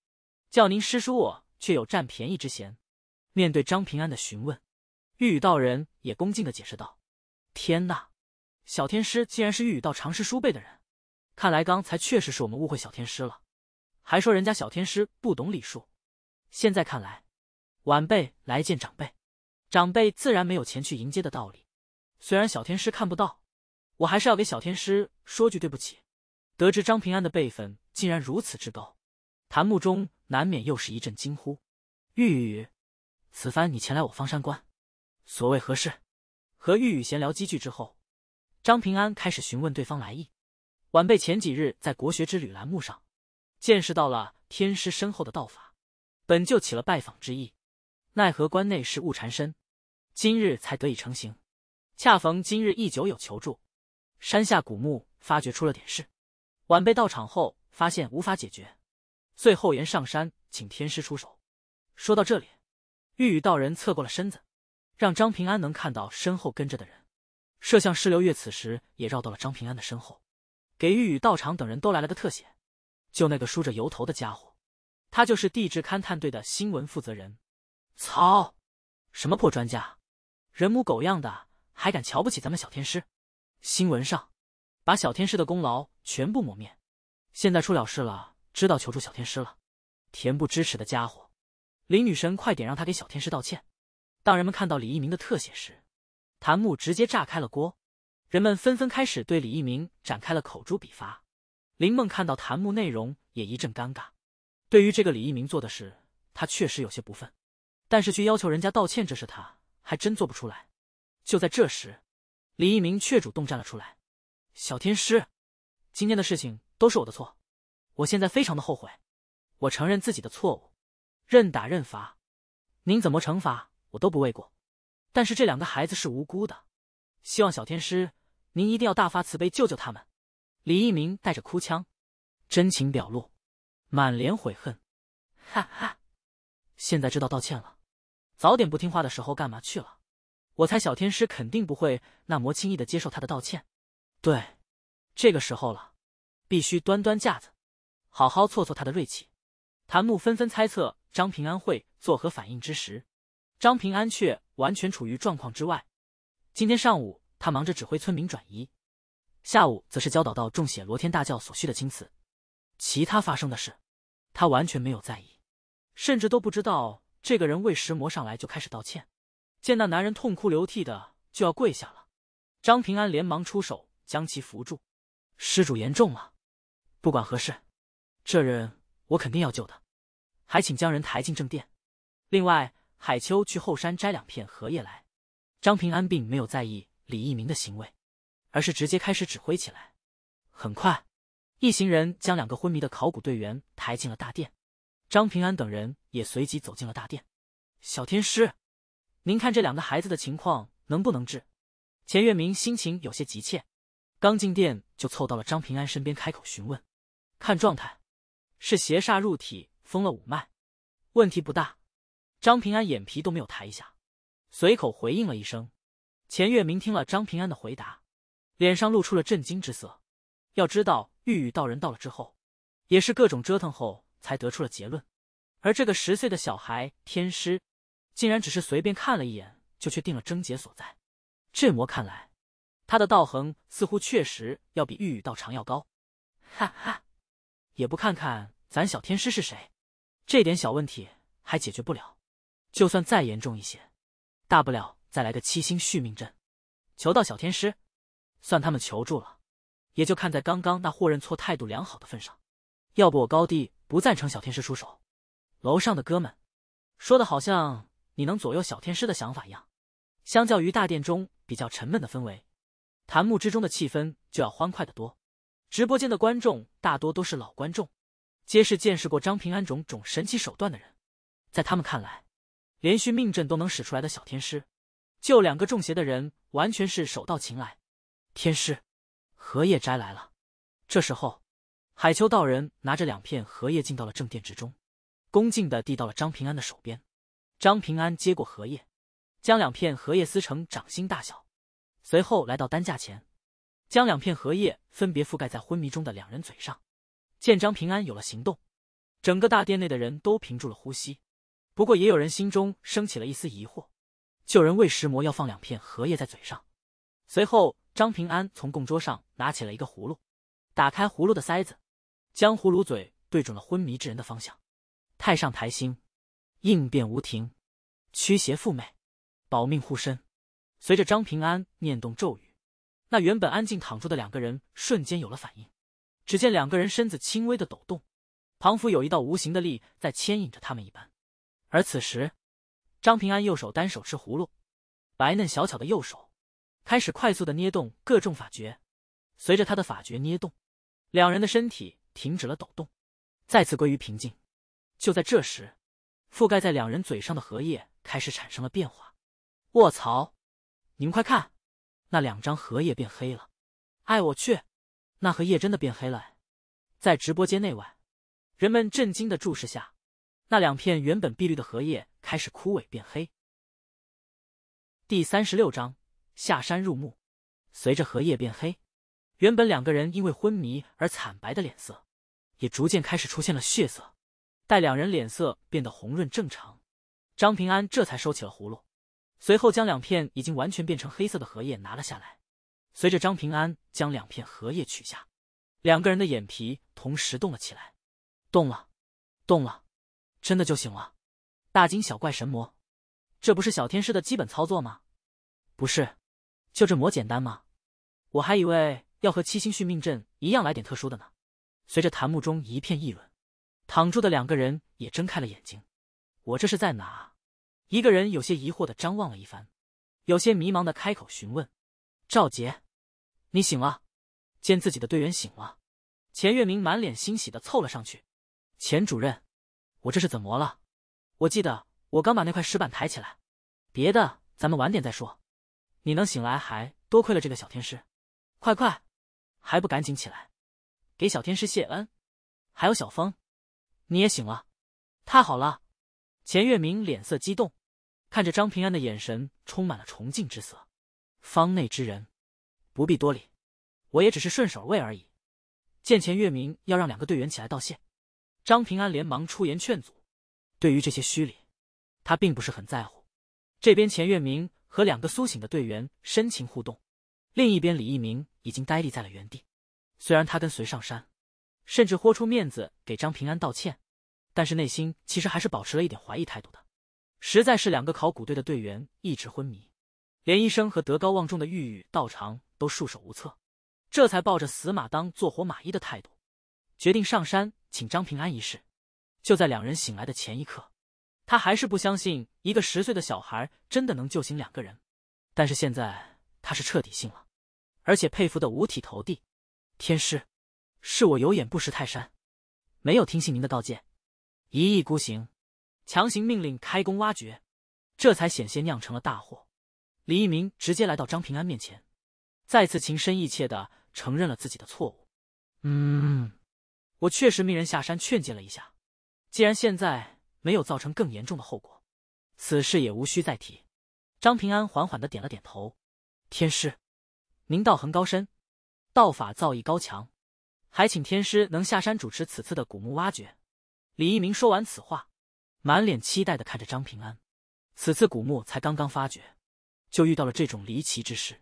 叫您师叔，我却有占便宜之嫌。面对张平安的询问，玉宇道人也恭敬的解释道：“天呐，小天师竟然是玉宇道长师叔辈的人，看来刚才确实是我们误会小天师了，还说人家小天师不懂礼数，现在看来，晚辈来见长辈，长辈自然没有前去迎接的道理。虽然小天师看不到，我还是要给小天师说句对不起。”得知张平安的辈分竟然如此之高，檀木中难免又是一阵惊呼：“玉宇。”此番你前来我方山关，所为何事？和玉宇闲聊几句之后，张平安开始询问对方来意。晚辈前几日在国学之旅栏目上，见识到了天师身后的道法，本就起了拜访之意。奈何关内是雾缠身，今日才得以成行。恰逢今日一酒友求助，山下古墓发掘出了点事，晚辈到场后发现无法解决，遂后延上山请天师出手。说到这里。玉宇道人侧过了身子，让张平安能看到身后跟着的人。摄像师刘月此时也绕到了张平安的身后，给玉宇道长等人都来了个特写。就那个梳着油头的家伙，他就是地质勘探队的新闻负责人。操！什么破专家，人模狗样的还敢瞧不起咱们小天师？新闻上把小天师的功劳全部抹灭，现在出了事了，知道求助小天师了，恬不知耻的家伙！林女神，快点让他给小天师道歉！当人们看到李一鸣的特写时，檀木直接炸开了锅，人们纷纷开始对李一鸣展开了口诛笔伐。林梦看到檀木内容也一阵尴尬，对于这个李一鸣做的事，他确实有些不忿，但是去要求人家道歉这事，他还真做不出来。就在这时，李一鸣却主动站了出来：“小天师，今天的事情都是我的错，我现在非常的后悔，我承认自己的错误。”认打认罚，您怎么惩罚我都不为过。但是这两个孩子是无辜的，希望小天师您一定要大发慈悲救救他们。李一鸣带着哭腔，真情表露，满脸悔恨。哈哈，现在知道道歉了，早点不听话的时候干嘛去了？我猜小天师肯定不会那么轻易的接受他的道歉。对，这个时候了，必须端端架子，好好挫挫他的锐气。谭木纷纷猜测张平安会作何反应之时，张平安却完全处于状况之外。今天上午，他忙着指挥村民转移；下午，则是教导到重写罗天大教所需的经词。其他发生的事，他完全没有在意，甚至都不知道这个人为石魔上来就开始道歉。见那男人痛哭流涕的就要跪下了，张平安连忙出手将其扶住：“施主言重了，不管何事，这人……”我肯定要救他，还请将人抬进正殿。另外，海秋去后山摘两片荷叶来。张平安并没有在意李一鸣的行为，而是直接开始指挥起来。很快，一行人将两个昏迷的考古队员抬进了大殿。张平安等人也随即走进了大殿。小天师，您看这两个孩子的情况能不能治？钱月明心情有些急切，刚进殿就凑到了张平安身边，开口询问：“看状态。”是邪煞入体，封了五脉，问题不大。张平安眼皮都没有抬一下，随口回应了一声。钱月明听了张平安的回答，脸上露出了震惊之色。要知道，玉宇道人到了之后，也是各种折腾后才得出了结论。而这个十岁的小孩天师，竟然只是随便看了一眼就确定了症结所在。这魔看来，他的道行似乎确实要比玉宇道长要高。哈哈。也不看看咱小天师是谁，这点小问题还解决不了，就算再严重一些，大不了再来个七星续命阵，求到小天师，算他们求助了，也就看在刚刚那货认错态度良好的份上，要不我高地不赞成小天师出手。楼上的哥们，说的好像你能左右小天师的想法一样。相较于大殿中比较沉闷的氛围，檀木之中的气氛就要欢快的多。直播间的观众大多都是老观众，皆是见识过张平安种种神奇手段的人，在他们看来，连续命阵都能使出来的小天师，救两个中邪的人完全是手到擒来。天师，荷叶摘来了。这时候，海秋道人拿着两片荷叶进到了正殿之中，恭敬的递到了张平安的手边。张平安接过荷叶，将两片荷叶撕成掌心大小，随后来到担架前。将两片荷叶分别覆盖在昏迷中的两人嘴上，见张平安有了行动，整个大殿内的人都屏住了呼吸。不过也有人心中升起了一丝疑惑：救人喂石魔要放两片荷叶在嘴上。随后，张平安从供桌上拿起了一个葫芦，打开葫芦的塞子，将葫芦嘴对准了昏迷之人的方向。太上台星，应变无停，驱邪缚魅，保命护身。随着张平安念动咒语。那原本安静躺住的两个人瞬间有了反应，只见两个人身子轻微的抖动，仿佛有一道无形的力在牵引着他们一般。而此时，张平安右手单手持葫芦，白嫩小巧的右手开始快速的捏动各种法诀。随着他的法诀捏动，两人的身体停止了抖动，再次归于平静。就在这时，覆盖在两人嘴上的荷叶开始产生了变化。卧槽！你们快看！那两张荷叶变黑了，哎，我去，那荷叶真的变黑了。在直播间内外，人们震惊的注视下，那两片原本碧绿的荷叶开始枯萎变黑。第三十六章下山入墓。随着荷叶变黑，原本两个人因为昏迷而惨白的脸色，也逐渐开始出现了血色。待两人脸色变得红润正常，张平安这才收起了葫芦。随后将两片已经完全变成黑色的荷叶拿了下来。随着张平安将两片荷叶取下，两个人的眼皮同时动了起来，动了，动了，真的就醒了。大惊小怪神魔，这不是小天师的基本操作吗？不是，就这么简单吗？我还以为要和七星续命阵一样来点特殊的呢。随着檀木中一片议论，躺住的两个人也睁开了眼睛。我这是在哪？一个人有些疑惑的张望了一番，有些迷茫的开口询问：“赵杰，你醒了？”见自己的队员醒了，钱月明满脸欣喜的凑了上去：“钱主任，我这是怎么了？我记得我刚把那块石板抬起来，别的咱们晚点再说。你能醒来，还多亏了这个小天师。快快，还不赶紧起来，给小天师谢恩。还有小峰，你也醒了，太好了！”钱月明脸色激动。看着张平安的眼神，充满了崇敬之色。方内之人，不必多礼，我也只是顺手位而已。见钱月明要让两个队员起来道谢，张平安连忙出言劝阻。对于这些虚礼，他并不是很在乎。这边钱月明和两个苏醒的队员深情互动，另一边李一鸣已经呆立在了原地。虽然他跟随上山，甚至豁出面子给张平安道歉，但是内心其实还是保持了一点怀疑态度的。实在是两个考古队的队员一直昏迷，连医生和德高望重的玉宇道长都束手无策，这才抱着死马当做活马医的态度，决定上山请张平安一试。就在两人醒来的前一刻，他还是不相信一个十岁的小孩真的能救醒两个人，但是现在他是彻底信了，而且佩服的五体投地。天师，是我有眼不识泰山，没有听信您的告诫，一意孤行。强行命令开工挖掘，这才险些酿成了大祸。李一鸣直接来到张平安面前，再次情深意切的承认了自己的错误。嗯，我确实命人下山劝诫了一下。既然现在没有造成更严重的后果，此事也无需再提。张平安缓缓的点了点头。天师，您道行高深，道法造诣高强，还请天师能下山主持此次的古墓挖掘。李一鸣说完此话。满脸期待的看着张平安，此次古墓才刚刚发掘，就遇到了这种离奇之事，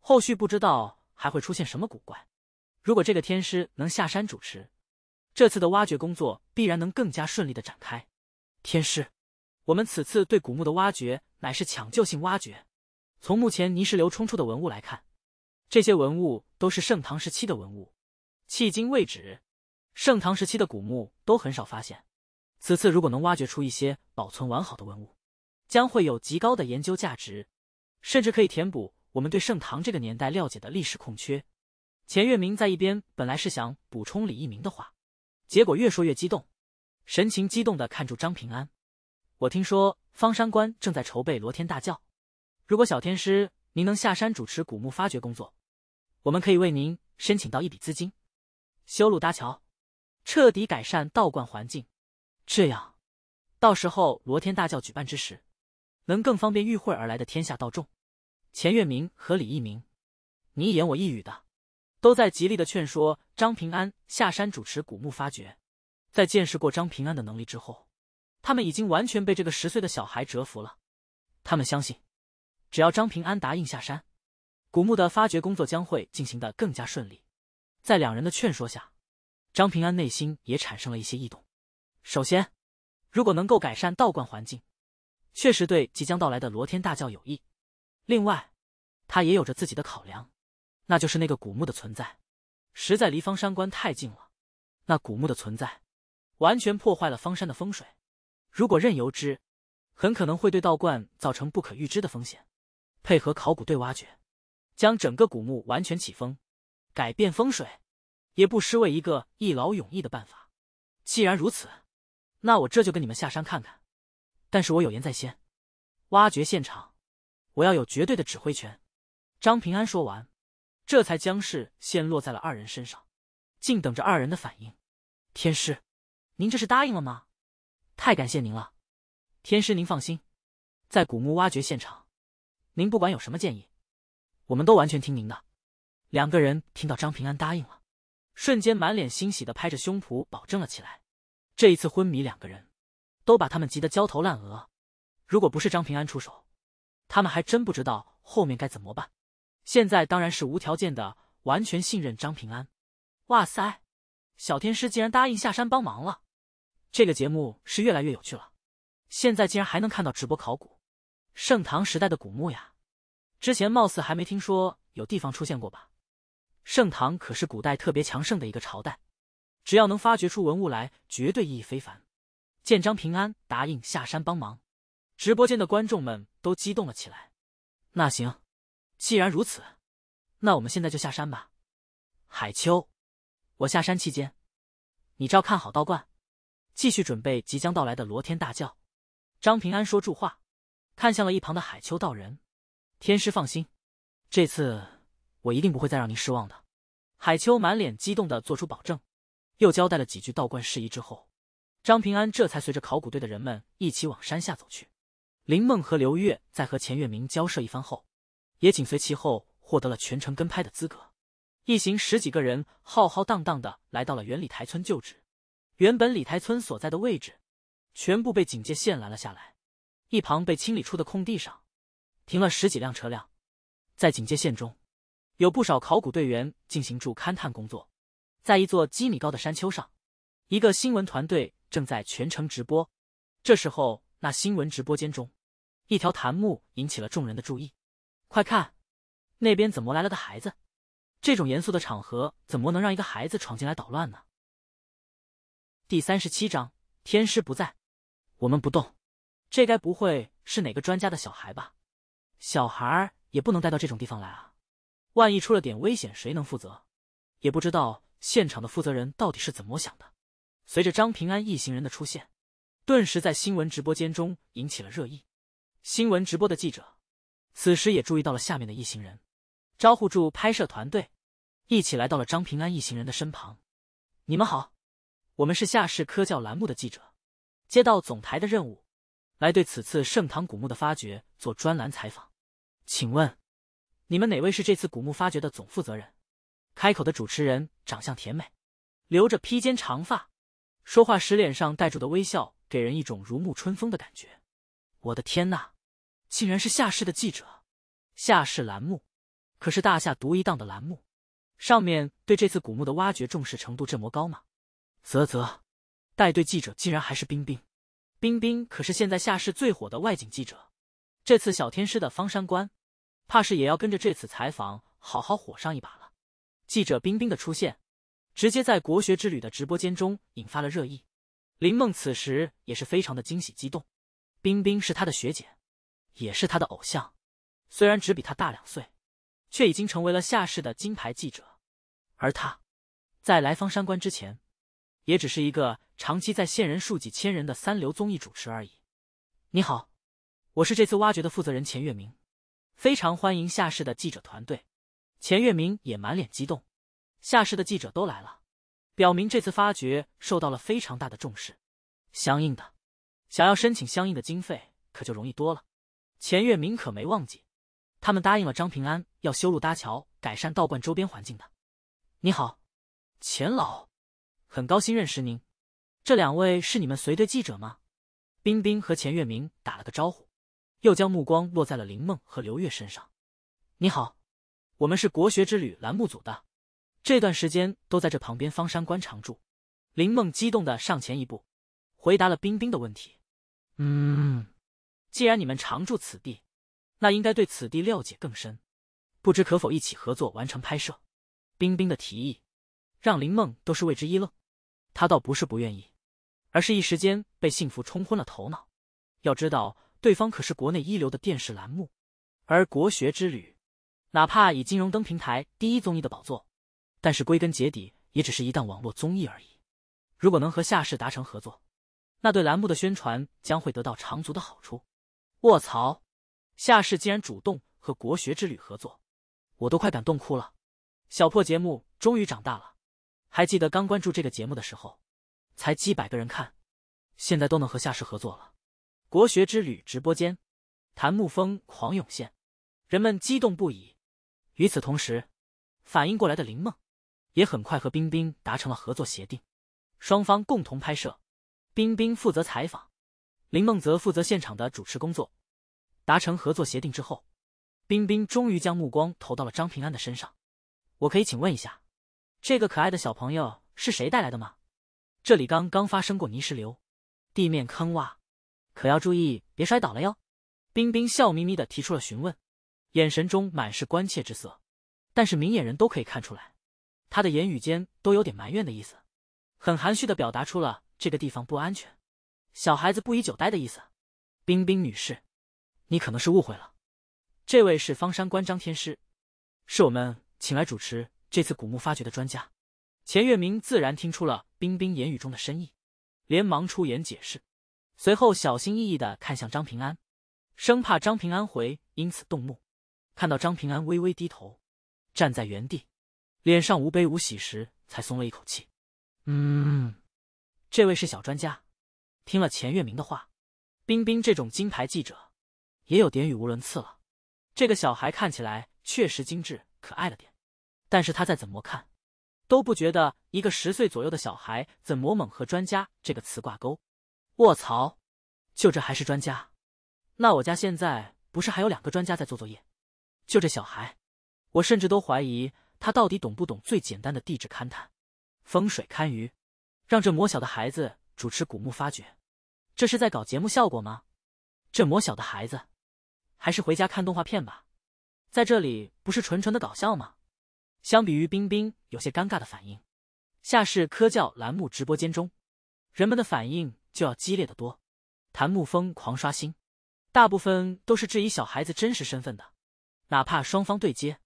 后续不知道还会出现什么古怪。如果这个天师能下山主持，这次的挖掘工作必然能更加顺利的展开。天师，我们此次对古墓的挖掘乃是抢救性挖掘。从目前泥石流冲出的文物来看，这些文物都是盛唐时期的文物，迄今为止，盛唐时期的古墓都很少发现。此次如果能挖掘出一些保存完好的文物，将会有极高的研究价值，甚至可以填补我们对盛唐这个年代了解的历史空缺。钱月明在一边本来是想补充李一鸣的话，结果越说越激动，神情激动地看住张平安。我听说方山观正在筹备罗天大醮，如果小天师您能下山主持古墓发掘工作，我们可以为您申请到一笔资金，修路搭桥，彻底改善道观环境。这样，到时候罗天大教举办之时，能更方便与会而来的天下道众。钱月明和李一鸣，你一言我一语的，都在极力的劝说张平安下山主持古墓发掘。在见识过张平安的能力之后，他们已经完全被这个十岁的小孩折服了。他们相信，只要张平安答应下山，古墓的发掘工作将会进行的更加顺利。在两人的劝说下，张平安内心也产生了一些异动。首先，如果能够改善道观环境，确实对即将到来的罗天大教有益。另外，他也有着自己的考量，那就是那个古墓的存在，实在离方山关太近了。那古墓的存在，完全破坏了方山的风水。如果任由之，很可能会对道观造成不可预知的风险。配合考古队挖掘，将整个古墓完全起封，改变风水，也不失为一个一劳永逸的办法。既然如此。那我这就跟你们下山看看，但是我有言在先，挖掘现场我要有绝对的指挥权。张平安说完，这才将视线落在了二人身上，静等着二人的反应。天师，您这是答应了吗？太感谢您了，天师您放心，在古墓挖掘现场，您不管有什么建议，我们都完全听您的。两个人听到张平安答应了，瞬间满脸欣喜的拍着胸脯保证了起来。这一次昏迷，两个人都把他们急得焦头烂额。如果不是张平安出手，他们还真不知道后面该怎么办。现在当然是无条件的完全信任张平安。哇塞，小天师竟然答应下山帮忙了！这个节目是越来越有趣了。现在竟然还能看到直播考古，盛唐时代的古墓呀！之前貌似还没听说有地方出现过吧？盛唐可是古代特别强盛的一个朝代。只要能发掘出文物来，绝对意义非凡。见张平安答应下山帮忙，直播间的观众们都激动了起来。那行，既然如此，那我们现在就下山吧。海秋，我下山期间，你照看好道观，继续准备即将到来的罗天大教。张平安说住话，看向了一旁的海秋道人。天师放心，这次我一定不会再让您失望的。海秋满脸激动的做出保证。又交代了几句道观事宜之后，张平安这才随着考古队的人们一起往山下走去。林梦和刘月在和钱月明交涉一番后，也紧随其后获得了全程跟拍的资格。一行十几个人浩浩荡荡的来到了原李台村旧址。原本李台村所在的位置，全部被警戒线拦了下来。一旁被清理出的空地上，停了十几辆车辆。在警戒线中，有不少考古队员进行驻勘探工作。在一座几米高的山丘上，一个新闻团队正在全程直播。这时候，那新闻直播间中，一条弹幕引起了众人的注意：“快看，那边怎么来了个孩子？这种严肃的场合，怎么能让一个孩子闯进来捣乱呢？”第三十七章：天师不在，我们不动。这该不会是哪个专家的小孩吧？小孩也不能带到这种地方来啊！万一出了点危险，谁能负责？也不知道。现场的负责人到底是怎么想的？随着张平安一行人的出现，顿时在新闻直播间中引起了热议。新闻直播的记者此时也注意到了下面的一行人，招呼住拍摄团队，一起来到了张平安一行人的身旁。你们好，我们是夏氏科教栏目的记者，接到总台的任务，来对此次盛唐古墓的发掘做专栏采访。请问，你们哪位是这次古墓发掘的总负责人？开口的主持人。长相甜美，留着披肩长发，说话时脸上带着的微笑，给人一种如沐春风的感觉。我的天呐，竟然是夏氏的记者，夏氏栏目可是大夏独一档的栏目，上面对这次古墓的挖掘重视程度这么高吗？啧啧，带队记者竟然还是冰冰，冰冰可是现在夏氏最火的外景记者，这次小天师的方山观，怕是也要跟着这次采访好好火上一把了。记者冰冰的出现，直接在国学之旅的直播间中引发了热议。林梦此时也是非常的惊喜激动，冰冰是她的学姐，也是她的偶像，虽然只比她大两岁，却已经成为了夏氏的金牌记者。而她，在来方山关之前，也只是一个长期在线人数几千人的三流综艺主持而已。你好，我是这次挖掘的负责人钱月明，非常欢迎夏氏的记者团队。钱月明也满脸激动，下市的记者都来了，表明这次发掘受到了非常大的重视。相应的，想要申请相应的经费可就容易多了。钱月明可没忘记，他们答应了张平安要修路搭桥，改善道观周边环境的。你好，钱老，很高兴认识您。这两位是你们随队记者吗？冰冰和钱月明打了个招呼，又将目光落在了林梦和刘月身上。你好。我们是国学之旅栏目组的，这段时间都在这旁边方山观常住。林梦激动的上前一步，回答了冰冰的问题。嗯，既然你们常住此地，那应该对此地了解更深，不知可否一起合作完成拍摄？冰冰的提议，让林梦都是为之一愣。他倒不是不愿意，而是一时间被幸福冲昏了头脑。要知道，对方可是国内一流的电视栏目，而国学之旅。哪怕以金融登平台第一综艺的宝座，但是归根结底也只是一档网络综艺而已。如果能和夏氏达成合作，那对栏目的宣传将会得到长足的好处。卧槽，夏氏竟然主动和国学之旅合作，我都快感动哭了！小破节目终于长大了。还记得刚关注这个节目的时候，才几百个人看，现在都能和夏氏合作了。国学之旅直播间，弹幕疯狂涌现，人们激动不已。与此同时，反应过来的林梦也很快和冰冰达成了合作协定，双方共同拍摄，冰冰负责采访，林梦则负责现场的主持工作。达成合作协定之后，冰冰终于将目光投到了张平安的身上。我可以请问一下，这个可爱的小朋友是谁带来的吗？这里刚刚发生过泥石流，地面坑洼，可要注意别摔倒了哟。冰冰笑眯眯的提出了询问。眼神中满是关切之色，但是明眼人都可以看出来，他的言语间都有点埋怨的意思，很含蓄的表达出了这个地方不安全，小孩子不宜久待的意思。冰冰女士，你可能是误会了，这位是方山关张天师，是我们请来主持这次古墓发掘的专家。钱月明自然听出了冰冰言语中的深意，连忙出言解释，随后小心翼翼的看向张平安，生怕张平安会因此动怒。看到张平安微微低头，站在原地，脸上无悲无喜时，才松了一口气。嗯，这位是小专家。听了钱月明的话，冰冰这种金牌记者也有点语无伦次了。这个小孩看起来确实精致可爱了点，但是他再怎么看，都不觉得一个十岁左右的小孩怎么猛和“专家”这个词挂钩。卧槽，就这还是专家？那我家现在不是还有两个专家在做作业？就这小孩，我甚至都怀疑他到底懂不懂最简单的地质勘探、风水堪舆。让这魔小的孩子主持古墓发掘，这是在搞节目效果吗？这魔小的孩子，还是回家看动画片吧。在这里不是纯纯的搞笑吗？相比于冰冰有些尴尬的反应，下是科教栏目直播间中人们的反应就要激烈的多。谭木风狂刷新，大部分都是质疑小孩子真实身份的。哪怕双方对接，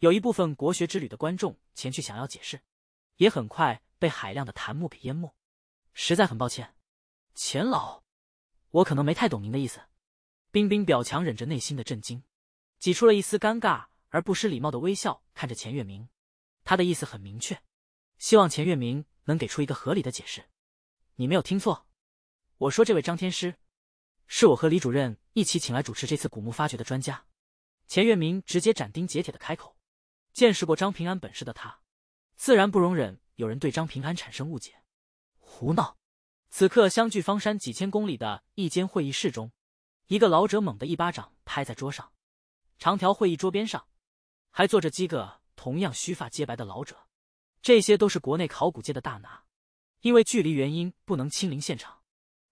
有一部分国学之旅的观众前去想要解释，也很快被海量的弹幕给淹没。实在很抱歉，钱老，我可能没太懂您的意思。冰冰表强忍着内心的震惊，挤出了一丝尴尬而不失礼貌的微笑，看着钱月明。他的意思很明确，希望钱月明能给出一个合理的解释。你没有听错，我说这位张天师，是我和李主任一起请来主持这次古墓发掘的专家。钱月明直接斩钉截铁的开口，见识过张平安本事的他，自然不容忍有人对张平安产生误解。胡闹！此刻相距方山几千公里的一间会议室中，一个老者猛地一巴掌拍在桌上。长条会议桌边上，还坐着几个同样须发皆白的老者。这些都是国内考古界的大拿，因为距离原因不能亲临现场，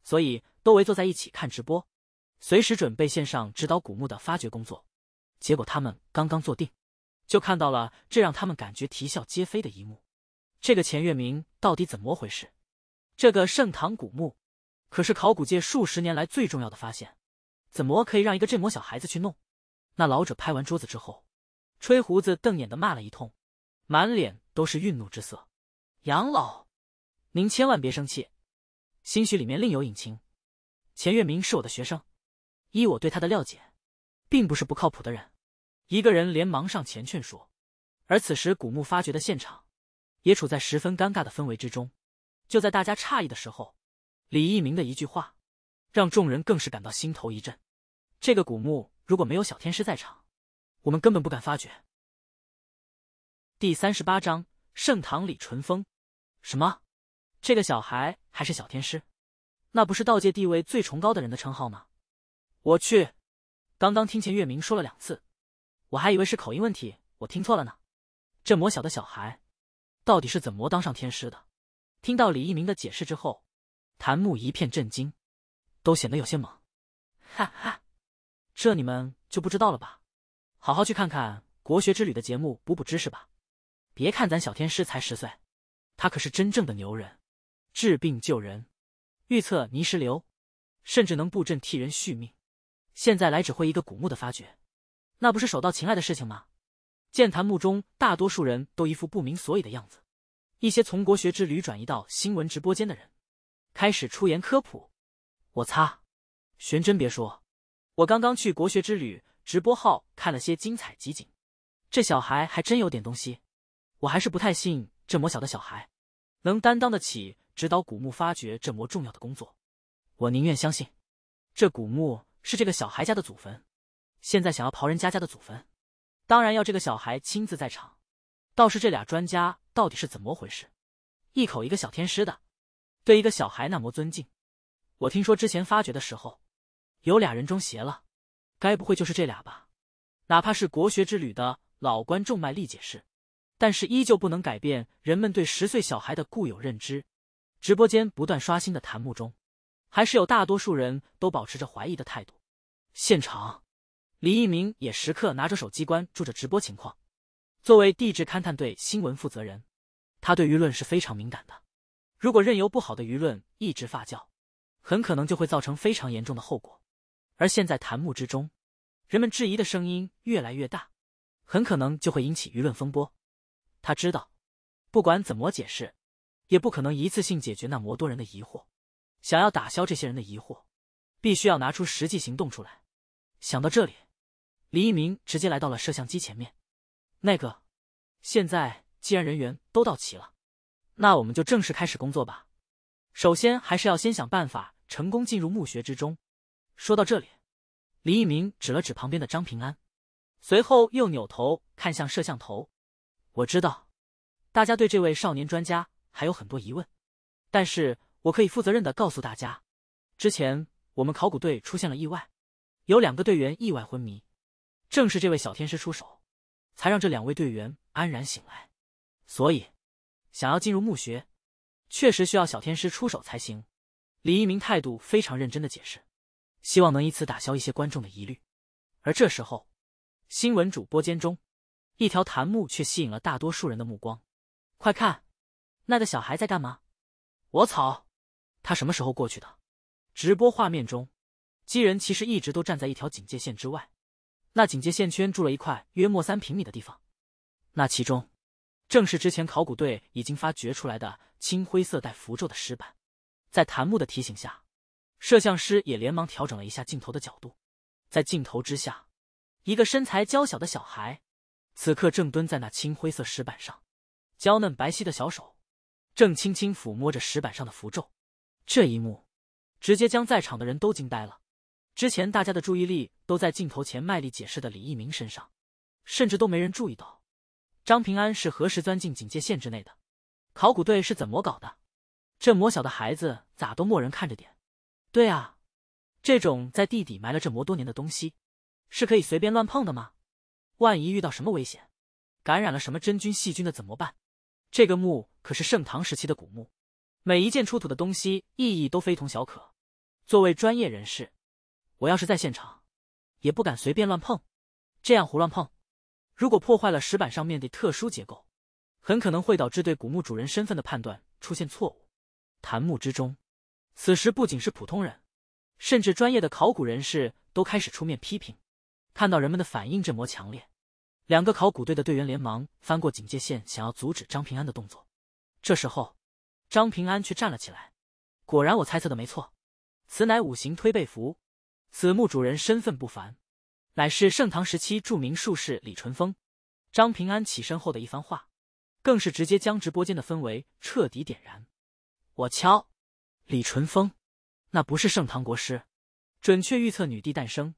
所以都围坐在一起看直播，随时准备线上指导古墓的发掘工作。结果他们刚刚坐定，就看到了这让他们感觉啼笑皆非的一幕。这个钱月明到底怎么回事？这个盛唐古墓，可是考古界数十年来最重要的发现，怎么可以让一个这么小孩子去弄？那老者拍完桌子之后，吹胡子瞪眼的骂了一通，满脸都是愠怒之色。杨老，您千万别生气，兴许里面另有隐情。钱月明是我的学生，依我对他的了解。并不是不靠谱的人，一个人连忙上前劝说，而此时古墓发掘的现场，也处在十分尴尬的氛围之中。就在大家诧异的时候，李一鸣的一句话，让众人更是感到心头一震。这个古墓如果没有小天师在场，我们根本不敢发掘。第三十八章盛唐李淳风。什么？这个小孩还是小天师？那不是道界地位最崇高的人的称号吗？我去！刚刚听钱月明说了两次，我还以为是口音问题，我听错了呢。这魔小的小孩，到底是怎么当上天师的？听到李一鸣的解释之后，檀木一片震惊，都显得有些懵。哈哈，这你们就不知道了吧？好好去看看《国学之旅》的节目，补补知识吧。别看咱小天师才十岁，他可是真正的牛人，治病救人，预测泥石流，甚至能布阵替人续命。现在来指挥一个古墓的发掘，那不是手到擒来的事情吗？剑潭墓中大多数人都一副不明所以的样子，一些从国学之旅转移到新闻直播间的人开始出言科普。我擦，玄真别说，我刚刚去国学之旅直播号看了些精彩集锦，这小孩还真有点东西。我还是不太信这么小的小孩能担当得起指导古墓发掘这么重要的工作，我宁愿相信这古墓。是这个小孩家的祖坟，现在想要刨人家家的祖坟，当然要这个小孩亲自在场。倒是这俩专家到底是怎么回事？一口一个小天师的，对一个小孩那么尊敬。我听说之前发掘的时候，有俩人中邪了，该不会就是这俩吧？哪怕是国学之旅的老观众卖力解释，但是依旧不能改变人们对十岁小孩的固有认知。直播间不断刷新的弹幕中，还是有大多数人都保持着怀疑的态度。现场，李一鸣也时刻拿着手机关注着直播情况。作为地质勘探队新闻负责人，他对舆论是非常敏感的。如果任由不好的舆论一直发酵，很可能就会造成非常严重的后果。而现在弹幕之中，人们质疑的声音越来越大，很可能就会引起舆论风波。他知道，不管怎么解释，也不可能一次性解决那么多人的疑惑。想要打消这些人的疑惑，必须要拿出实际行动出来。想到这里，李一鸣直接来到了摄像机前面。那个，现在既然人员都到齐了，那我们就正式开始工作吧。首先，还是要先想办法成功进入墓穴之中。说到这里，李一鸣指了指旁边的张平安，随后又扭头看向摄像头。我知道，大家对这位少年专家还有很多疑问，但是我可以负责任的告诉大家，之前我们考古队出现了意外。有两个队员意外昏迷，正是这位小天师出手，才让这两位队员安然醒来。所以，想要进入墓穴，确实需要小天师出手才行。李一鸣态度非常认真的解释，希望能以此打消一些观众的疑虑。而这时候，新闻主播间中，一条弹幕却吸引了大多数人的目光：“快看，那个小孩在干嘛？”“我操，他什么时候过去的？”直播画面中。基人其实一直都站在一条警戒线之外，那警戒线圈住了一块约莫三平米的地方，那其中，正是之前考古队已经发掘出来的青灰色带符咒的石板。在檀木的提醒下，摄像师也连忙调整了一下镜头的角度。在镜头之下，一个身材娇小的小孩，此刻正蹲在那青灰色石板上，娇嫩白皙的小手，正轻轻抚摸着石板上的符咒。这一幕，直接将在场的人都惊呆了。之前大家的注意力都在镜头前卖力解释的李一鸣身上，甚至都没人注意到张平安是何时钻进警戒线之内的。考古队是怎么搞的？这么小的孩子咋都没人看着点？对啊，这种在地底埋了这么多年的东西，是可以随便乱碰的吗？万一遇到什么危险，感染了什么真菌细菌的怎么办？这个墓可是盛唐时期的古墓，每一件出土的东西意义都非同小可。作为专业人士。我要是在现场，也不敢随便乱碰，这样胡乱碰，如果破坏了石板上面的特殊结构，很可能会导致对古墓主人身份的判断出现错误。檀木之中，此时不仅是普通人，甚至专业的考古人士都开始出面批评。看到人们的反应这么强烈，两个考古队的队员连忙翻过警戒线，想要阻止张平安的动作。这时候，张平安却站了起来。果然，我猜测的没错，此乃五行推背符。此墓主人身份不凡，乃是盛唐时期著名术士李淳风。张平安起身后的一番话，更是直接将直播间的氛围彻底点燃。我敲，李淳风，那不是盛唐国师，准确预测女帝诞生、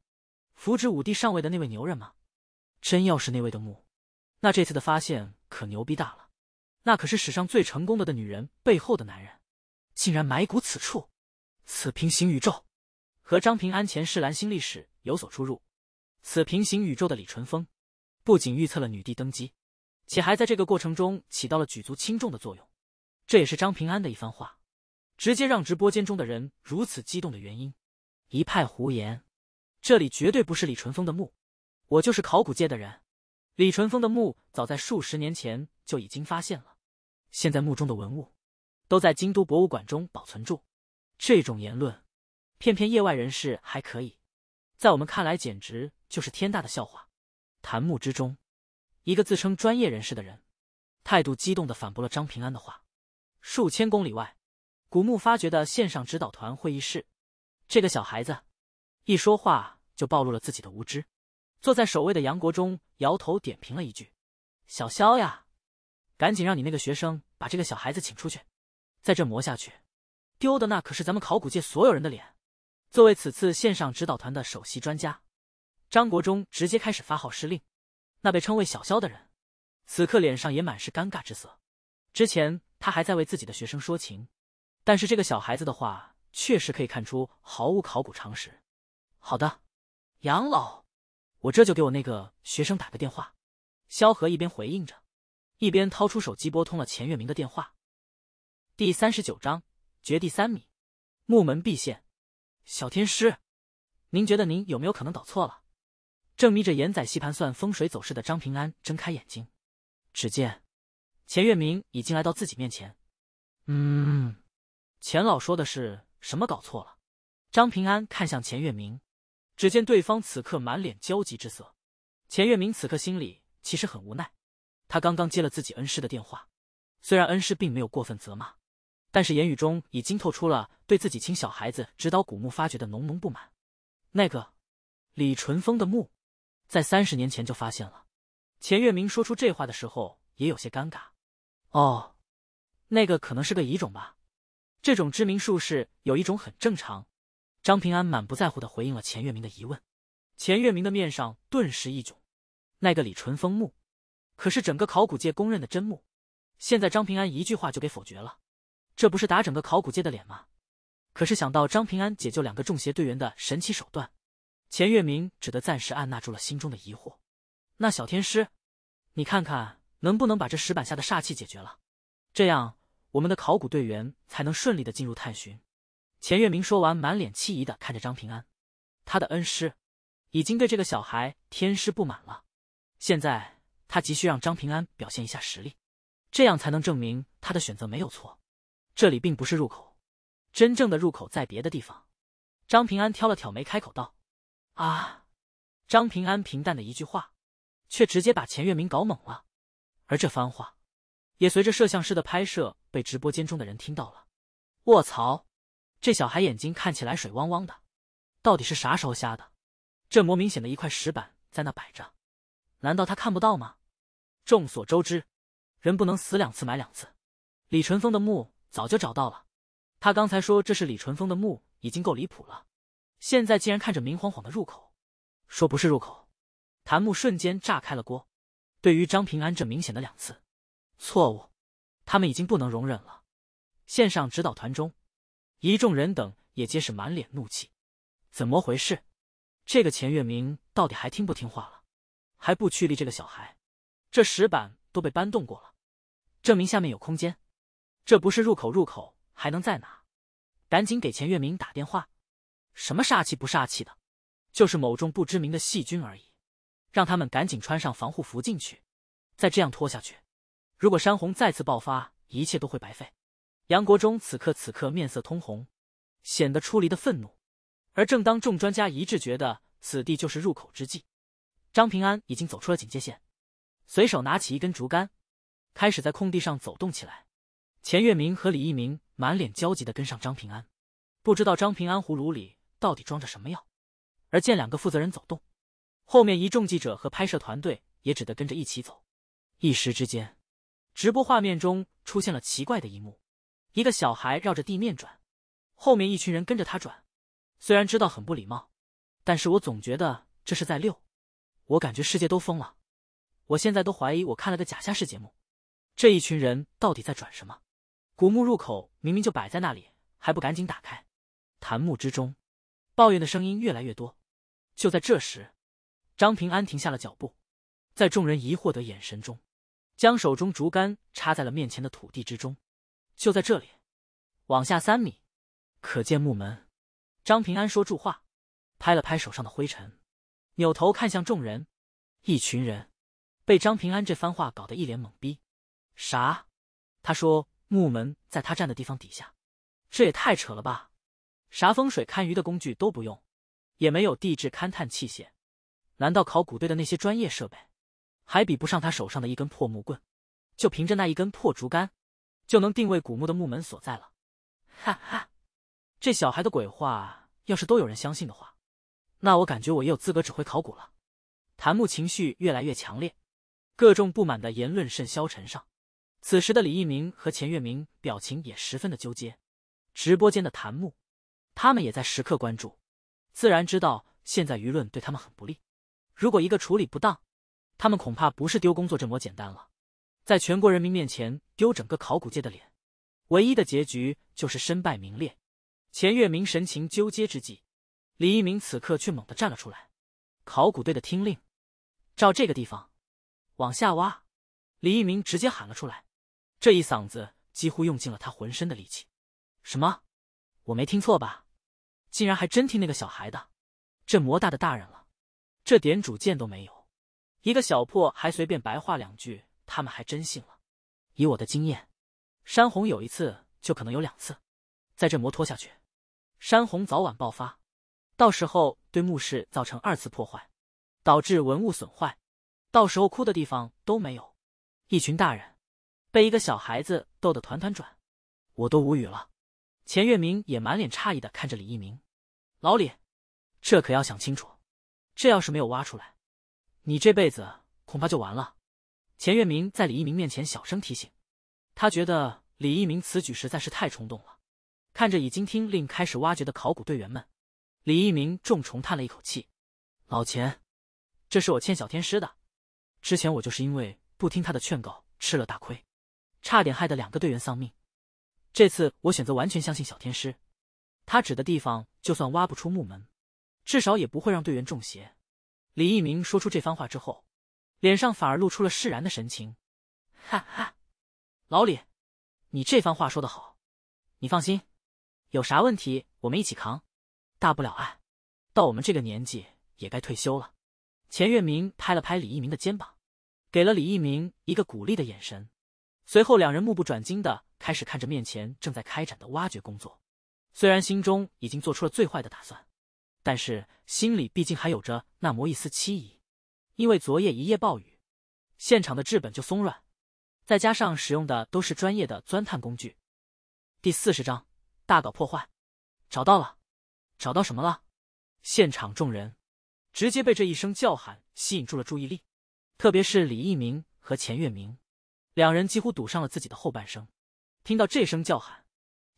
扶植武帝上位的那位牛人吗？真要是那位的墓，那这次的发现可牛逼大了！那可是史上最成功的的女人背后的男人，竟然埋骨此处，此平行宇宙。和张平安前世蓝星历史有所出入，此平行宇宙的李淳风，不仅预测了女帝登基，且还在这个过程中起到了举足轻重的作用。这也是张平安的一番话，直接让直播间中的人如此激动的原因。一派胡言，这里绝对不是李淳风的墓。我就是考古界的人，李淳风的墓早在数十年前就已经发现了，现在墓中的文物都在京都博物馆中保存住。这种言论。片片业外人士还可以，在我们看来简直就是天大的笑话。弹幕之中，一个自称专业人士的人，态度激动的反驳了张平安的话。数千公里外，古墓发掘的线上指导团会议室，这个小孩子一说话就暴露了自己的无知。坐在首位的杨国忠摇头点评了一句：“小肖呀，赶紧让你那个学生把这个小孩子请出去，在这磨下去，丢的那可是咱们考古界所有人的脸。”作为此次线上指导团的首席专家，张国忠直接开始发号施令。那被称为小肖的人，此刻脸上也满是尴尬之色。之前他还在为自己的学生说情，但是这个小孩子的话确实可以看出毫无考古常识。好的，杨老，我这就给我那个学生打个电话。萧何一边回应着，一边掏出手机拨通了钱月明的电话。第三十九章：掘地三米，木门闭现。小天师，您觉得您有没有可能搞错了？正眯着眼仔细盘算风水走势的张平安睁开眼睛，只见钱月明已经来到自己面前。嗯，钱老说的是什么搞错了？张平安看向钱月明，只见对方此刻满脸焦急之色。钱月明此刻心里其实很无奈，他刚刚接了自己恩师的电话，虽然恩师并没有过分责骂。但是言语中已经透出了对自己亲小孩子指导古墓发掘的浓浓不满。那个李淳风的墓，在三十年前就发现了。钱月明说出这话的时候也有些尴尬。哦，那个可能是个遗种吧？这种知名术士有一种很正常。张平安满不在乎的回应了钱月明的疑问。钱月明的面上顿时一窘。那个李淳风墓，可是整个考古界公认的真墓，现在张平安一句话就给否决了。这不是打整个考古界的脸吗？可是想到张平安解救两个中邪队员的神奇手段，钱月明只得暂时按捺住了心中的疑惑。那小天师，你看看能不能把这石板下的煞气解决了？这样我们的考古队员才能顺利的进入探寻。钱月明说完，满脸期疑的看着张平安，他的恩师已经对这个小孩天师不满了，现在他急需让张平安表现一下实力，这样才能证明他的选择没有错。这里并不是入口，真正的入口在别的地方。张平安挑了挑眉，开口道：“啊！”张平安平淡的一句话，却直接把钱月明搞懵了。而这番话，也随着摄像师的拍摄被直播间中的人听到了。卧槽，这小孩眼睛看起来水汪汪的，到底是啥时候瞎的？这么明显的一块石板在那摆着，难道他看不到吗？众所周知，人不能死两次买两次。李淳风的墓。早就找到了，他刚才说这是李淳风的墓，已经够离谱了，现在竟然看着明晃晃的入口，说不是入口，谭木瞬间炸开了锅。对于张平安这明显的两次错误，他们已经不能容忍了。线上指导团中一众人等也皆是满脸怒气，怎么回事？这个钱月明到底还听不听话了？还不驱离这个小孩？这石板都被搬动过了，证明下面有空间。这不是入口，入口还能在哪？赶紧给钱月明打电话。什么煞气不煞气的，就是某种不知名的细菌而已。让他们赶紧穿上防护服进去。再这样拖下去，如果山洪再次爆发，一切都会白费。杨国忠此刻此刻面色通红，显得出离的愤怒。而正当众专家一致觉得此地就是入口之际，张平安已经走出了警戒线，随手拿起一根竹竿，开始在空地上走动起来。钱月明和李一鸣满脸焦急的跟上张平安，不知道张平安葫芦里到底装着什么药。而见两个负责人走动，后面一众记者和拍摄团队也只得跟着一起走。一时之间，直播画面中出现了奇怪的一幕：一个小孩绕着地面转，后面一群人跟着他转。虽然知道很不礼貌，但是我总觉得这是在溜。我感觉世界都疯了，我现在都怀疑我看了个假下世节目。这一群人到底在转什么？古墓入口明明就摆在那里，还不赶紧打开！檀木之中，抱怨的声音越来越多。就在这时，张平安停下了脚步，在众人疑惑的眼神中，将手中竹竿插在了面前的土地之中。就在这里，往下三米，可见木门。张平安说住话，拍了拍手上的灰尘，扭头看向众人。一群人被张平安这番话搞得一脸懵逼。啥？他说。木门在他站的地方底下，这也太扯了吧！啥风水堪舆的工具都不用，也没有地质勘探器械，难道考古队的那些专业设备，还比不上他手上的一根破木棍？就凭着那一根破竹竿，就能定位古墓的木门所在了？哈哈，这小孩的鬼话，要是都有人相信的话，那我感觉我也有资格指挥考古了。谭木情绪越来越强烈，各种不满的言论甚嚣尘上。此时的李一鸣和钱月明表情也十分的纠结，直播间的弹幕，他们也在时刻关注，自然知道现在舆论对他们很不利。如果一个处理不当，他们恐怕不是丢工作这么简单了，在全国人民面前丢整个考古界的脸，唯一的结局就是身败名裂。钱月明神情纠结之际，李一鸣此刻却猛地站了出来：“考古队的，听令，照这个地方往下挖！”李一鸣直接喊了出来。这一嗓子几乎用尽了他浑身的力气。什么？我没听错吧？竟然还真听那个小孩的？这魔大的大人了，这点主见都没有？一个小破还随便白话两句，他们还真信了？以我的经验，山洪有一次就可能有两次。在这魔拖下去，山洪早晚爆发，到时候对墓室造成二次破坏，导致文物损坏，到时候哭的地方都没有。一群大人。被一个小孩子逗得团团转，我都无语了。钱月明也满脸诧异的看着李一鸣，老李，这可要想清楚，这要是没有挖出来，你这辈子恐怕就完了。”钱月明在李一鸣面前小声提醒，他觉得李一鸣此举实在是太冲动了。看着已经听令开始挖掘的考古队员们，李一鸣重重叹了一口气：“老钱，这是我欠小天师的，之前我就是因为不听他的劝告，吃了大亏。”差点害得两个队员丧命，这次我选择完全相信小天师，他指的地方就算挖不出墓门，至少也不会让队员中邪。李一鸣说出这番话之后，脸上反而露出了释然的神情。哈哈，老李，你这番话说得好，你放心，有啥问题我们一起扛，大不了哎，到我们这个年纪也该退休了。钱月明拍了拍李一鸣的肩膀，给了李一鸣一个鼓励的眼神。随后，两人目不转睛的开始看着面前正在开展的挖掘工作。虽然心中已经做出了最坏的打算，但是心里毕竟还有着那么一丝期疑。因为昨夜一夜暴雨，现场的质本就松软，再加上使用的都是专业的钻探工具。第四十章大搞破坏，找到了，找到什么了？现场众人直接被这一声叫喊吸引住了注意力，特别是李一鸣和钱月明。两人几乎赌上了自己的后半生，听到这声叫喊，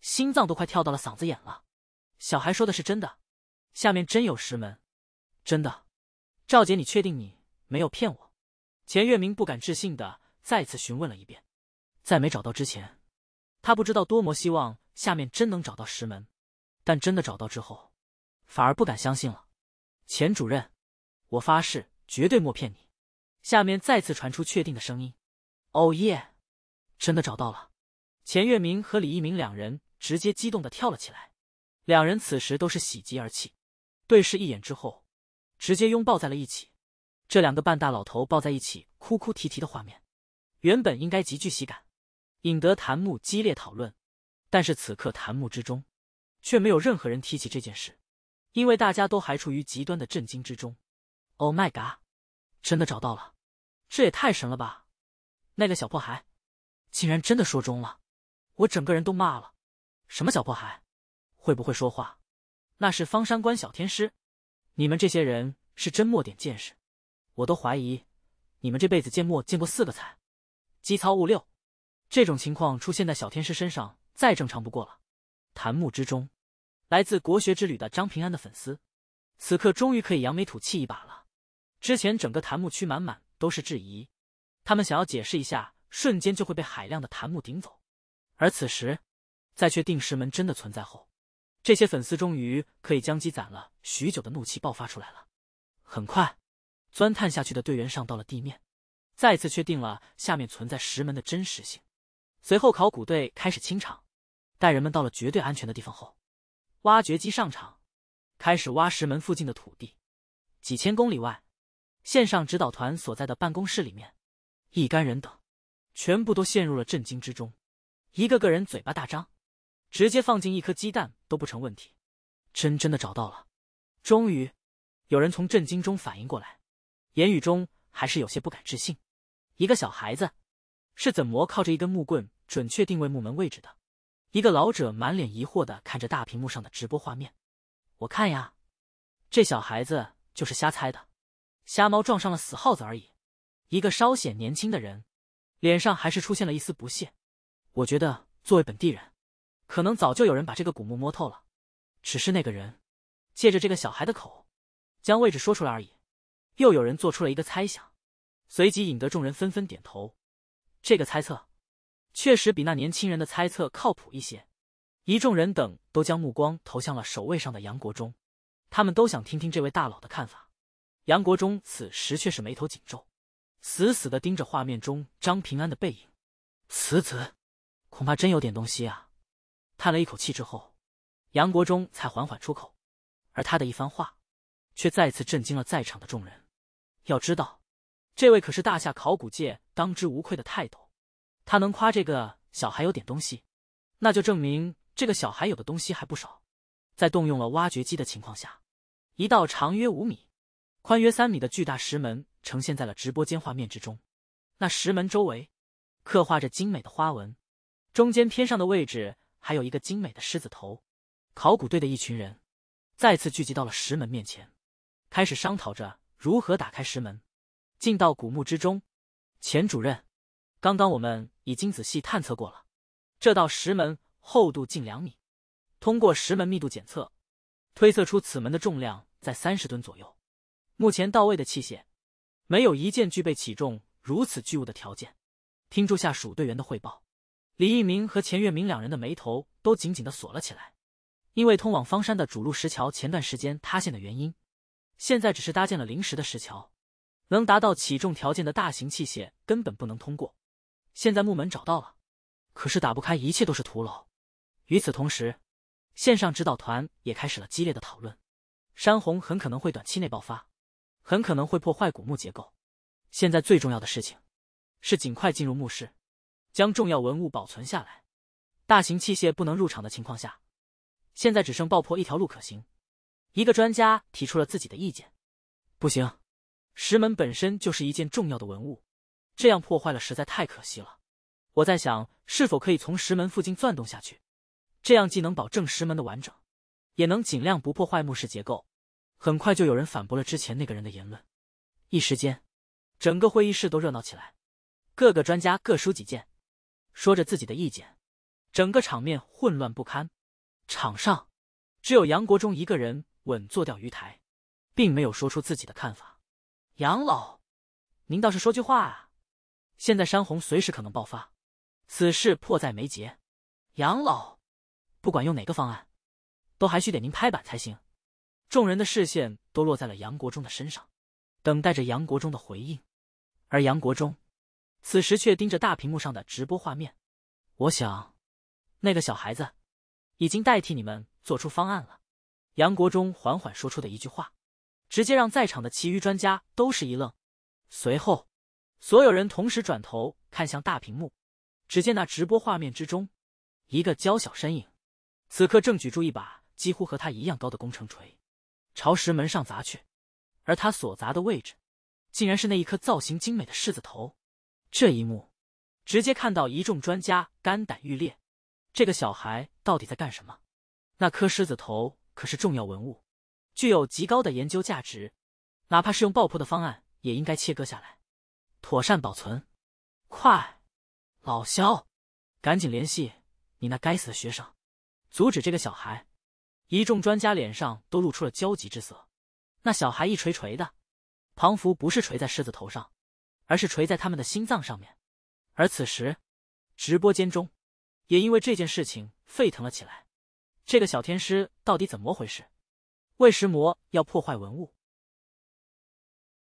心脏都快跳到了嗓子眼了。小孩说的是真的，下面真有石门，真的。赵姐，你确定你没有骗我？钱月明不敢置信的再次询问了一遍。在没找到之前，他不知道多么希望下面真能找到石门，但真的找到之后，反而不敢相信了。钱主任，我发誓绝对没骗你。下面再次传出确定的声音。哦耶！真的找到了！钱月明和李一鸣两人直接激动的跳了起来，两人此时都是喜极而泣，对视一眼之后，直接拥抱在了一起。这两个半大老头抱在一起哭哭啼啼的画面，原本应该极具喜感，引得檀木激烈讨论，但是此刻檀木之中却没有任何人提起这件事，因为大家都还处于极端的震惊之中。Oh my god！真的找到了，这也太神了吧！那个小破孩，竟然真的说中了，我整个人都骂了。什么小破孩，会不会说话？那是方山关小天师，你们这些人是真没点见识，我都怀疑你们这辈子见没见过四个菜，鸡操物六。这种情况出现在小天师身上，再正常不过了。檀木之中，来自国学之旅的张平安的粉丝，此刻终于可以扬眉吐气一把了。之前整个檀木区满满都是质疑。他们想要解释一下，瞬间就会被海量的檀木顶走。而此时，在确定石门真的存在后，这些粉丝终于可以将积攒了许久的怒气爆发出来了。很快，钻探下去的队员上到了地面，再次确定了下面存在石门的真实性。随后，考古队开始清场。待人们到了绝对安全的地方后，挖掘机上场，开始挖石门附近的土地。几千公里外，线上指导团所在的办公室里面。一干人等，全部都陷入了震惊之中，一个个人嘴巴大张，直接放进一颗鸡蛋都不成问题。真真的找到了，终于，有人从震惊中反应过来，言语中还是有些不敢置信。一个小孩子，是怎么靠着一根木棍准确定位木门位置的？一个老者满脸疑惑的看着大屏幕上的直播画面，我看呀，这小孩子就是瞎猜的，瞎猫撞上了死耗子而已。一个稍显年轻的人，脸上还是出现了一丝不屑。我觉得，作为本地人，可能早就有人把这个古墓摸透了，只是那个人借着这个小孩的口，将位置说出来而已。又有人做出了一个猜想，随即引得众人纷纷点头。这个猜测确实比那年轻人的猜测靠谱一些。一众人等都将目光投向了守卫上的杨国忠，他们都想听听这位大佬的看法。杨国忠此时却是眉头紧皱。死死的盯着画面中张平安的背影，此子，恐怕真有点东西啊！叹了一口气之后，杨国忠才缓缓出口，而他的一番话，却再次震惊了在场的众人。要知道，这位可是大夏考古界当之无愧的泰斗，他能夸这个小孩有点东西，那就证明这个小孩有的东西还不少。在动用了挖掘机的情况下，一道长约五米、宽约三米的巨大石门。呈现在了直播间画面之中。那石门周围，刻画着精美的花纹，中间偏上的位置还有一个精美的狮子头。考古队的一群人，再次聚集到了石门面前，开始商讨着如何打开石门，进到古墓之中。钱主任，刚刚我们已经仔细探测过了，这道石门厚度近两米，通过石门密度检测，推测出此门的重量在三十吨左右。目前到位的器械。没有一件具备起重如此巨物的条件。听住下属队员的汇报，李一鸣和钱月明两人的眉头都紧紧的锁了起来。因为通往方山的主路石桥前段时间塌陷的原因，现在只是搭建了临时的石桥，能达到起重条件的大型器械根本不能通过。现在木门找到了，可是打不开，一切都是徒劳。与此同时，线上指导团也开始了激烈的讨论。山洪很可能会短期内爆发。很可能会破坏古墓结构。现在最重要的事情是尽快进入墓室，将重要文物保存下来。大型器械不能入场的情况下，现在只剩爆破一条路可行。一个专家提出了自己的意见：不行，石门本身就是一件重要的文物，这样破坏了实在太可惜了。我在想，是否可以从石门附近钻动下去，这样既能保证石门的完整，也能尽量不破坏墓室结构。很快就有人反驳了之前那个人的言论，一时间，整个会议室都热闹起来，各个专家各抒己见，说着自己的意见，整个场面混乱不堪。场上只有杨国忠一个人稳坐钓鱼台，并没有说出自己的看法。杨老，您倒是说句话啊！现在山洪随时可能爆发，此事迫在眉睫。杨老，不管用哪个方案，都还需得您拍板才行。众人的视线都落在了杨国忠的身上，等待着杨国忠的回应。而杨国忠此时却盯着大屏幕上的直播画面。我想，那个小孩子已经代替你们做出方案了。杨国忠缓缓说出的一句话，直接让在场的其余专家都是一愣。随后，所有人同时转头看向大屏幕。只见那直播画面之中，一个娇小身影，此刻正举住一把几乎和他一样高的工程锤。朝石门上砸去，而他所砸的位置，竟然是那一颗造型精美的狮子头。这一幕，直接看到一众专家肝胆欲裂。这个小孩到底在干什么？那颗狮子头可是重要文物，具有极高的研究价值，哪怕是用爆破的方案，也应该切割下来，妥善保存。快，老肖，赶紧联系你那该死的学生，阻止这个小孩。一众专家脸上都露出了焦急之色，那小孩一锤锤的，庞福不是锤在狮子头上，而是锤在他们的心脏上面。而此时，直播间中也因为这件事情沸腾了起来。这个小天师到底怎么回事？为什魔要破坏文物？